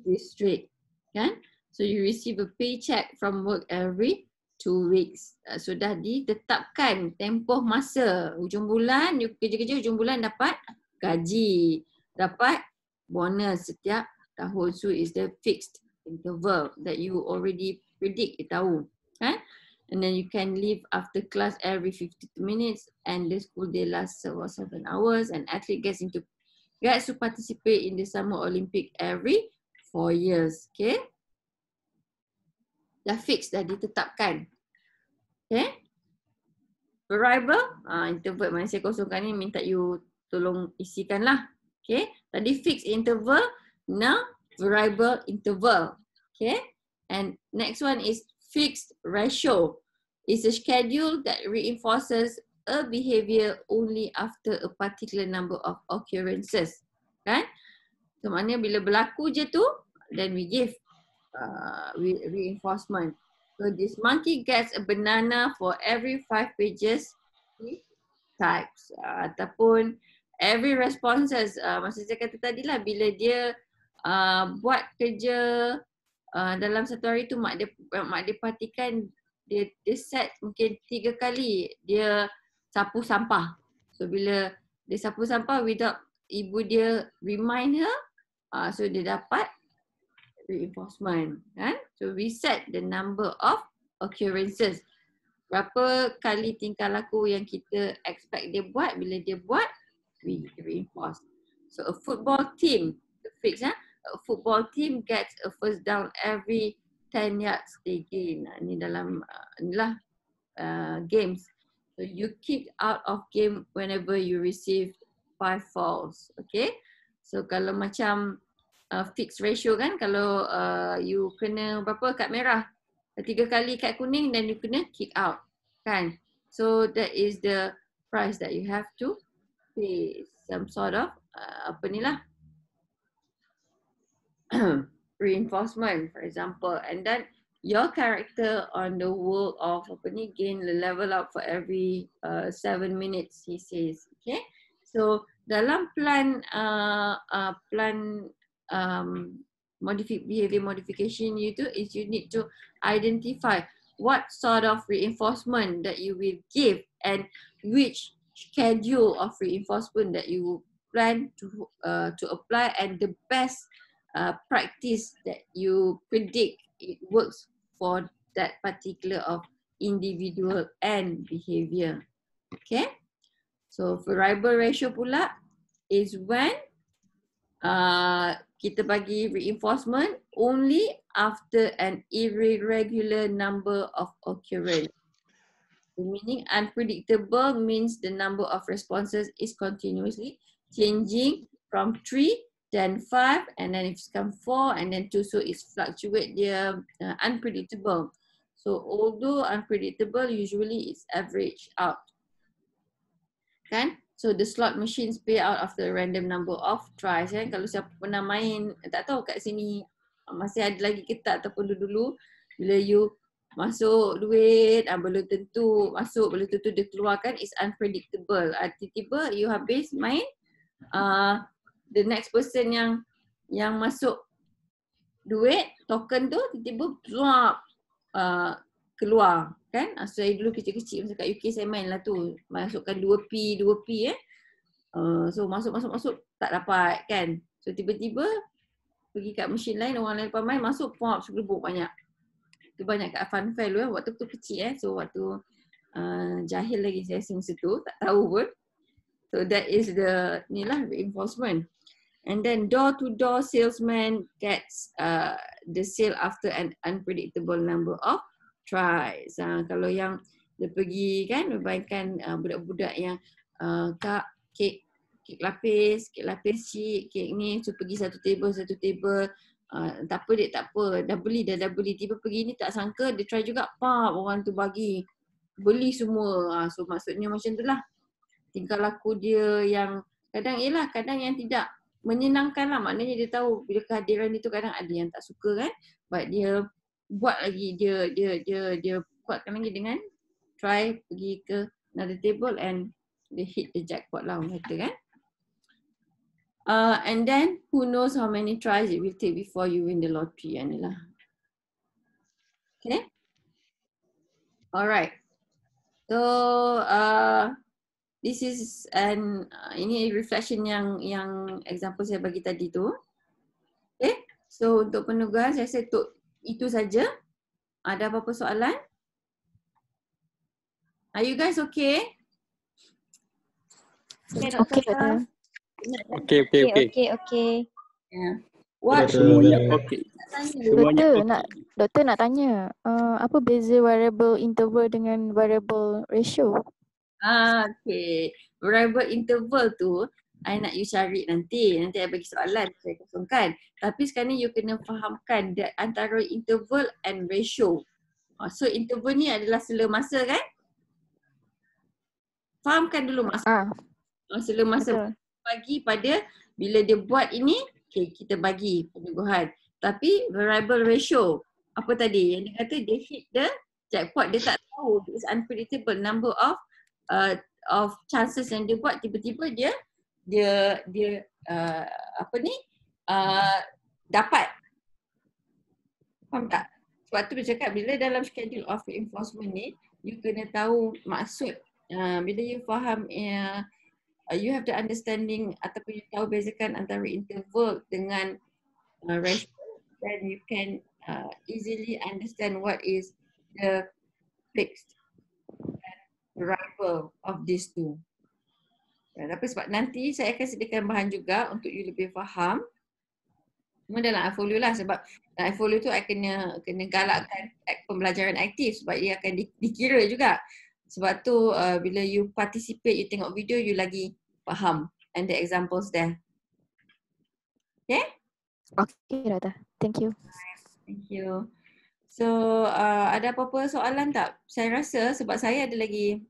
district. Kan? So you receive a paycheck from work every two weeks. Uh, ah, sudah ditetapkan tempoh masa. Ujung bulan, you kerja-kerja ujung bulan dapat gaji. Dapat bonus setiap tahun. So is the fixed interval that you already predict, you tahu. Kan? and then you can leave after class every 50 minutes and the school day lasts about seven hours and athlete gets into gets to participate in the summer olympic every four years okay The fix dah ditetapkan okay variable ah uh, interval mana saya kosongkan ni minta you tolong isikan lah okay tadi fixed interval now variable interval okay and next one is fixed ratio. It's a schedule that reinforces a behavior only after a particular number of occurrences. Kan? So, maknanya bila berlaku je tu, then we give uh, reinforcement. So, this monkey gets a banana for every five pages types. Uh, ataupun, every responses. Uh, maksud saya kata tadi lah, bila dia uh, buat kerja Ah, dalam satu hari tu mak dia mak dia perhatikan dia dia set mungkin tiga kali dia sapu sampah. So bila dia sapu sampah without ibu dia remind her, uh, so dia dapat reinforcement kan. So we set the number of occurrences. Berapa kali tingkah laku yang kita expect dia buat bila dia buat we reinforce. So a football team fix ah football team gets a first down every 10 yards they gain ni dalam uh, ni lah uh, games so you kick out of game whenever you receive five fouls. okay so kalau macam uh, fixed ratio kan kalau uh, you kena berapa kad merah tiga kali kad kuning then you kena kick out kan so that is the price that you have to pay some sort of uh, apa ni lah [CLEARS THROAT] reinforcement for example and then your character on the world of apa ni gain level up for every uh, seven minutes he says okay so dalam plan uh, uh, plan um, modifi- behavior modification you do is you need to identify what sort of reinforcement that you will give and which schedule of reinforcement that you plan to uh, to apply and the best uh, practice that you predict it works for that particular of individual and behavior. Okay. So variable ratio pula is when uh, kita bagi reinforcement only after an irregular number of occurrence. The meaning unpredictable means the number of responses is continuously changing from 3 then five, and then if it's come four, and then two, so it's fluctuate, they're uh, unpredictable. So although unpredictable, usually it's averaged out. Kan? So the slot machines pay out after a random number of tries. Eh? Kalau siapa pernah main, tak tahu kat sini masih ada lagi ke tak ataupun dulu-dulu, bila you masuk duit, uh, belum tentu masuk, belum tentu dia keluarkan, it's unpredictable. Ah, tiba-tiba uh, you habis main, uh, the next person yang yang masuk duit token tu tiba-tiba zuap uh, keluar kan Asal ah, saya dulu kecil-kecil masa kat UK saya main lah tu masukkan 2p 2p eh uh, so masuk masuk masuk tak dapat kan so tiba-tiba pergi kat mesin lain orang lain pemain masuk pop segelubuk banyak tu banyak kat fun fair eh. waktu tu kecil eh so waktu uh, jahil lagi saya rasa masa tu tak tahu pun so that is the ni lah reinforcement and then door to door salesman gets uh, the sale after an unpredictable number of tries. Uh, kalau yang dia pergi kan, bayangkan uh, ah, budak-budak yang uh, kak kek kek lapis, kek lapis cik, kek ni tu pergi satu table, satu table uh, tak apa dia tak apa, dah beli dah, dah beli tiba pergi ni tak sangka dia try juga pap orang tu bagi beli semua, uh, so maksudnya macam tu lah Tinggal aku dia yang kadang ialah kadang yang tidak menyenangkan lah maknanya dia tahu bila kehadiran itu kadang ada yang tak suka kan but dia buat lagi dia dia dia dia kuatkan lagi dengan try pergi ke another table and they hit the jackpot lah orang kata kan uh, and then who knows how many tries it will take before you win the lottery kan ya, ni lah okay alright so uh, this is an uh, ini reflection yang yang example saya bagi tadi tu. Okay, eh, so untuk penugasan saya rasa untuk itu saja. Ada apa-apa soalan? Are you guys okay? Okay, okay, okay, okay, okay, okay. Yeah. What? Semuanya okay. Doktor nak, doktor nak tanya, uh, apa beza variable interval dengan variable ratio? Ah, okay. Variable interval tu, I nak you cari nanti. Nanti I bagi soalan, saya kosongkan. Tapi sekarang ni you kena fahamkan antara interval and ratio. Ah, so interval ni adalah sela masa kan? Fahamkan dulu masa. Ah. ah sela masa Betul. bagi pada bila dia buat ini, okay, kita bagi penyuguhan. Tapi variable ratio, apa tadi? Yang dia kata dia hit the jackpot, dia tak tahu. It's unpredictable number of uh, of chances yang dia buat tiba-tiba dia dia dia uh, apa ni uh, dapat faham tak sebab tu dia cakap bila dalam schedule of enforcement ni you kena tahu maksud uh, bila you faham uh, you have the understanding ataupun you tahu bezakan antara interval dengan uh, rest then you can uh, easily understand what is the fixed Rival of these two. Dan ya, apa sebab nanti saya akan sediakan bahan juga untuk you lebih faham. Cuma dalam iFolio lah sebab dalam iFolio tu I kena, kena galakkan pembelajaran aktif sebab ia akan di, dikira juga. Sebab tu uh, bila you participate, you tengok video, you lagi faham and the examples there. Okay? Okay, Radha. Thank you. Thank you. So uh, ada apa-apa soalan tak? Saya rasa sebab saya ada lagi.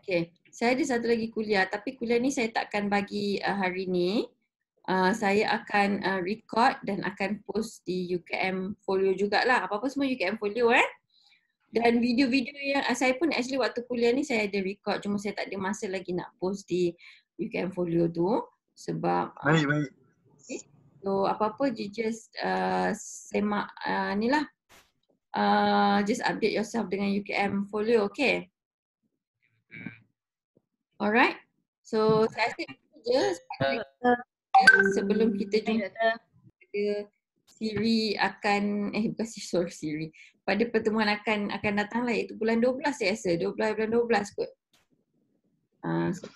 Okay, saya ada satu lagi kuliah tapi kuliah ni saya takkan bagi uh, hari ni. Uh, saya akan uh, record dan akan post di UKM Folio jugalah. Apa-apa semua UKM Folio eh dan video-video yang uh, saya pun actually waktu kuliah ni saya ada record cuma saya tak ada masa lagi nak post di you can follow tu sebab ah, baik baik okay. Eh, so apa-apa you just uh, semak uh, ni lah uh, just update yourself dengan UKM folio, okay? Alright, so saya rasa itu je sebelum kita jumpa ada Siri akan eh bukan Siri sorry Siri. Pada pertemuan akan akan datang lah iaitu bulan 12 saya rasa. 12 bulan 12 kot. Uh, so,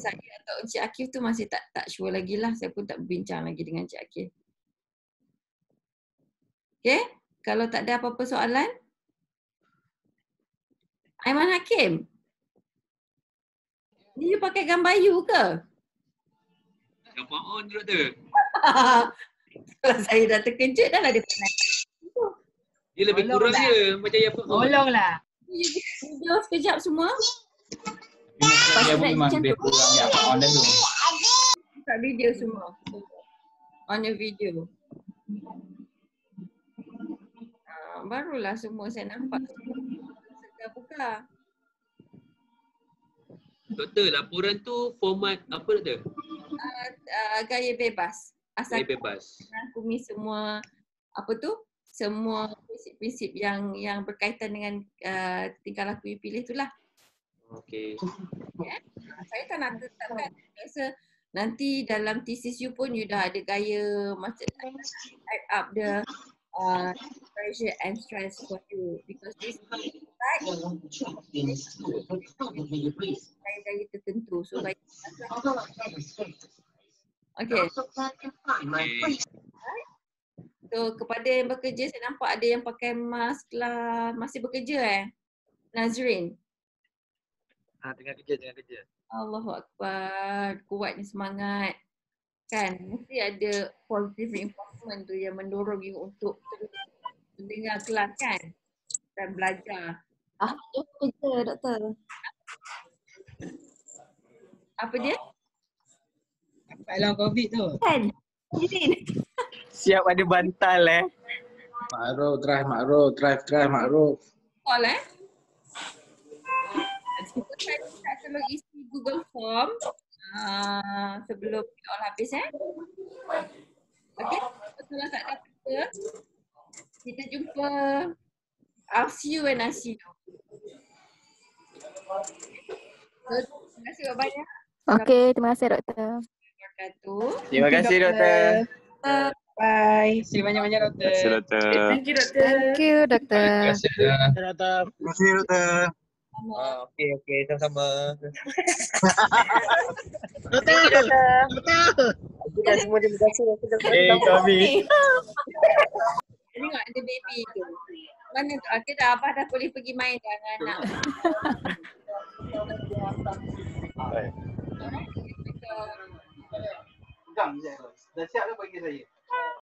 saya atau Encik Akif tu masih tak tak sure lagi lah. Saya pun tak berbincang lagi dengan Encik Akif. Okay. Kalau tak ada apa-apa soalan. Aiman Hakim. Ni you pakai gambar you ke? Gambar on tu. [LAUGHS] Kalau saya dah terkejut dah lah dia pernah. Dia lebih Olong kurang lah. dia macam yang pun. Tolong lah. Dia sekejap semua. Ya, dia ya, boleh macam lebih kurang yang on dah tu. Buka video semua. On your video. Ah, barulah semua saya nampak. Saya buka. Doktor, laporan tu format apa tu? Uh, uh, gaya bebas asal boleh bebas. Aku semua apa tu? Semua prinsip-prinsip yang yang berkaitan dengan uh, tingkah laku yang pilih itulah. Okey. Yeah? Saya tak nak tetapkan rasa nanti dalam thesis you pun you dah ada gaya macam type up the uh, pressure and stress for you because this is like gaya-gaya tertentu so baik Okay. So kepada yang bekerja, saya nampak ada yang pakai mask lah. Masih bekerja eh? Nazrin. Ha, tengah kerja, tengah kerja. Allahuakbar. Kuatnya semangat. Kan? Mesti ada positive improvement tu yang mendorong you untuk mendengar kelas kan? Dan belajar. Ah, tu kerja doktor. Apa dia? Oh kat dalam covid tu. Kan? [LAUGHS] Siap ada bantal eh. Makruf, drive makruf, drive drive makruf. Call eh. Kita try isi Google Form uh, sebelum kita all habis eh. Okay, kalau tak ada kita, kita jumpa. I'll see you when I see you. Terima kasih banyak. Okay, terima kasih doktor wabarakatuh. Terima kasih doktor. Bye. Terima kasih banyak-banyak doktor. Terima kasih doktor. Thank you doktor. Terima kasih doktor. Terima kasih doktor. Ah, okey okey sama-sama. Doktor. Doktor. Kita semua terima kasih doktor. Hey kami. Ini ada baby tu. Mana tu? Okey ah, apa dah boleh pergi main dengan anak. Enggak, enggak. Dan siapa bagi saya.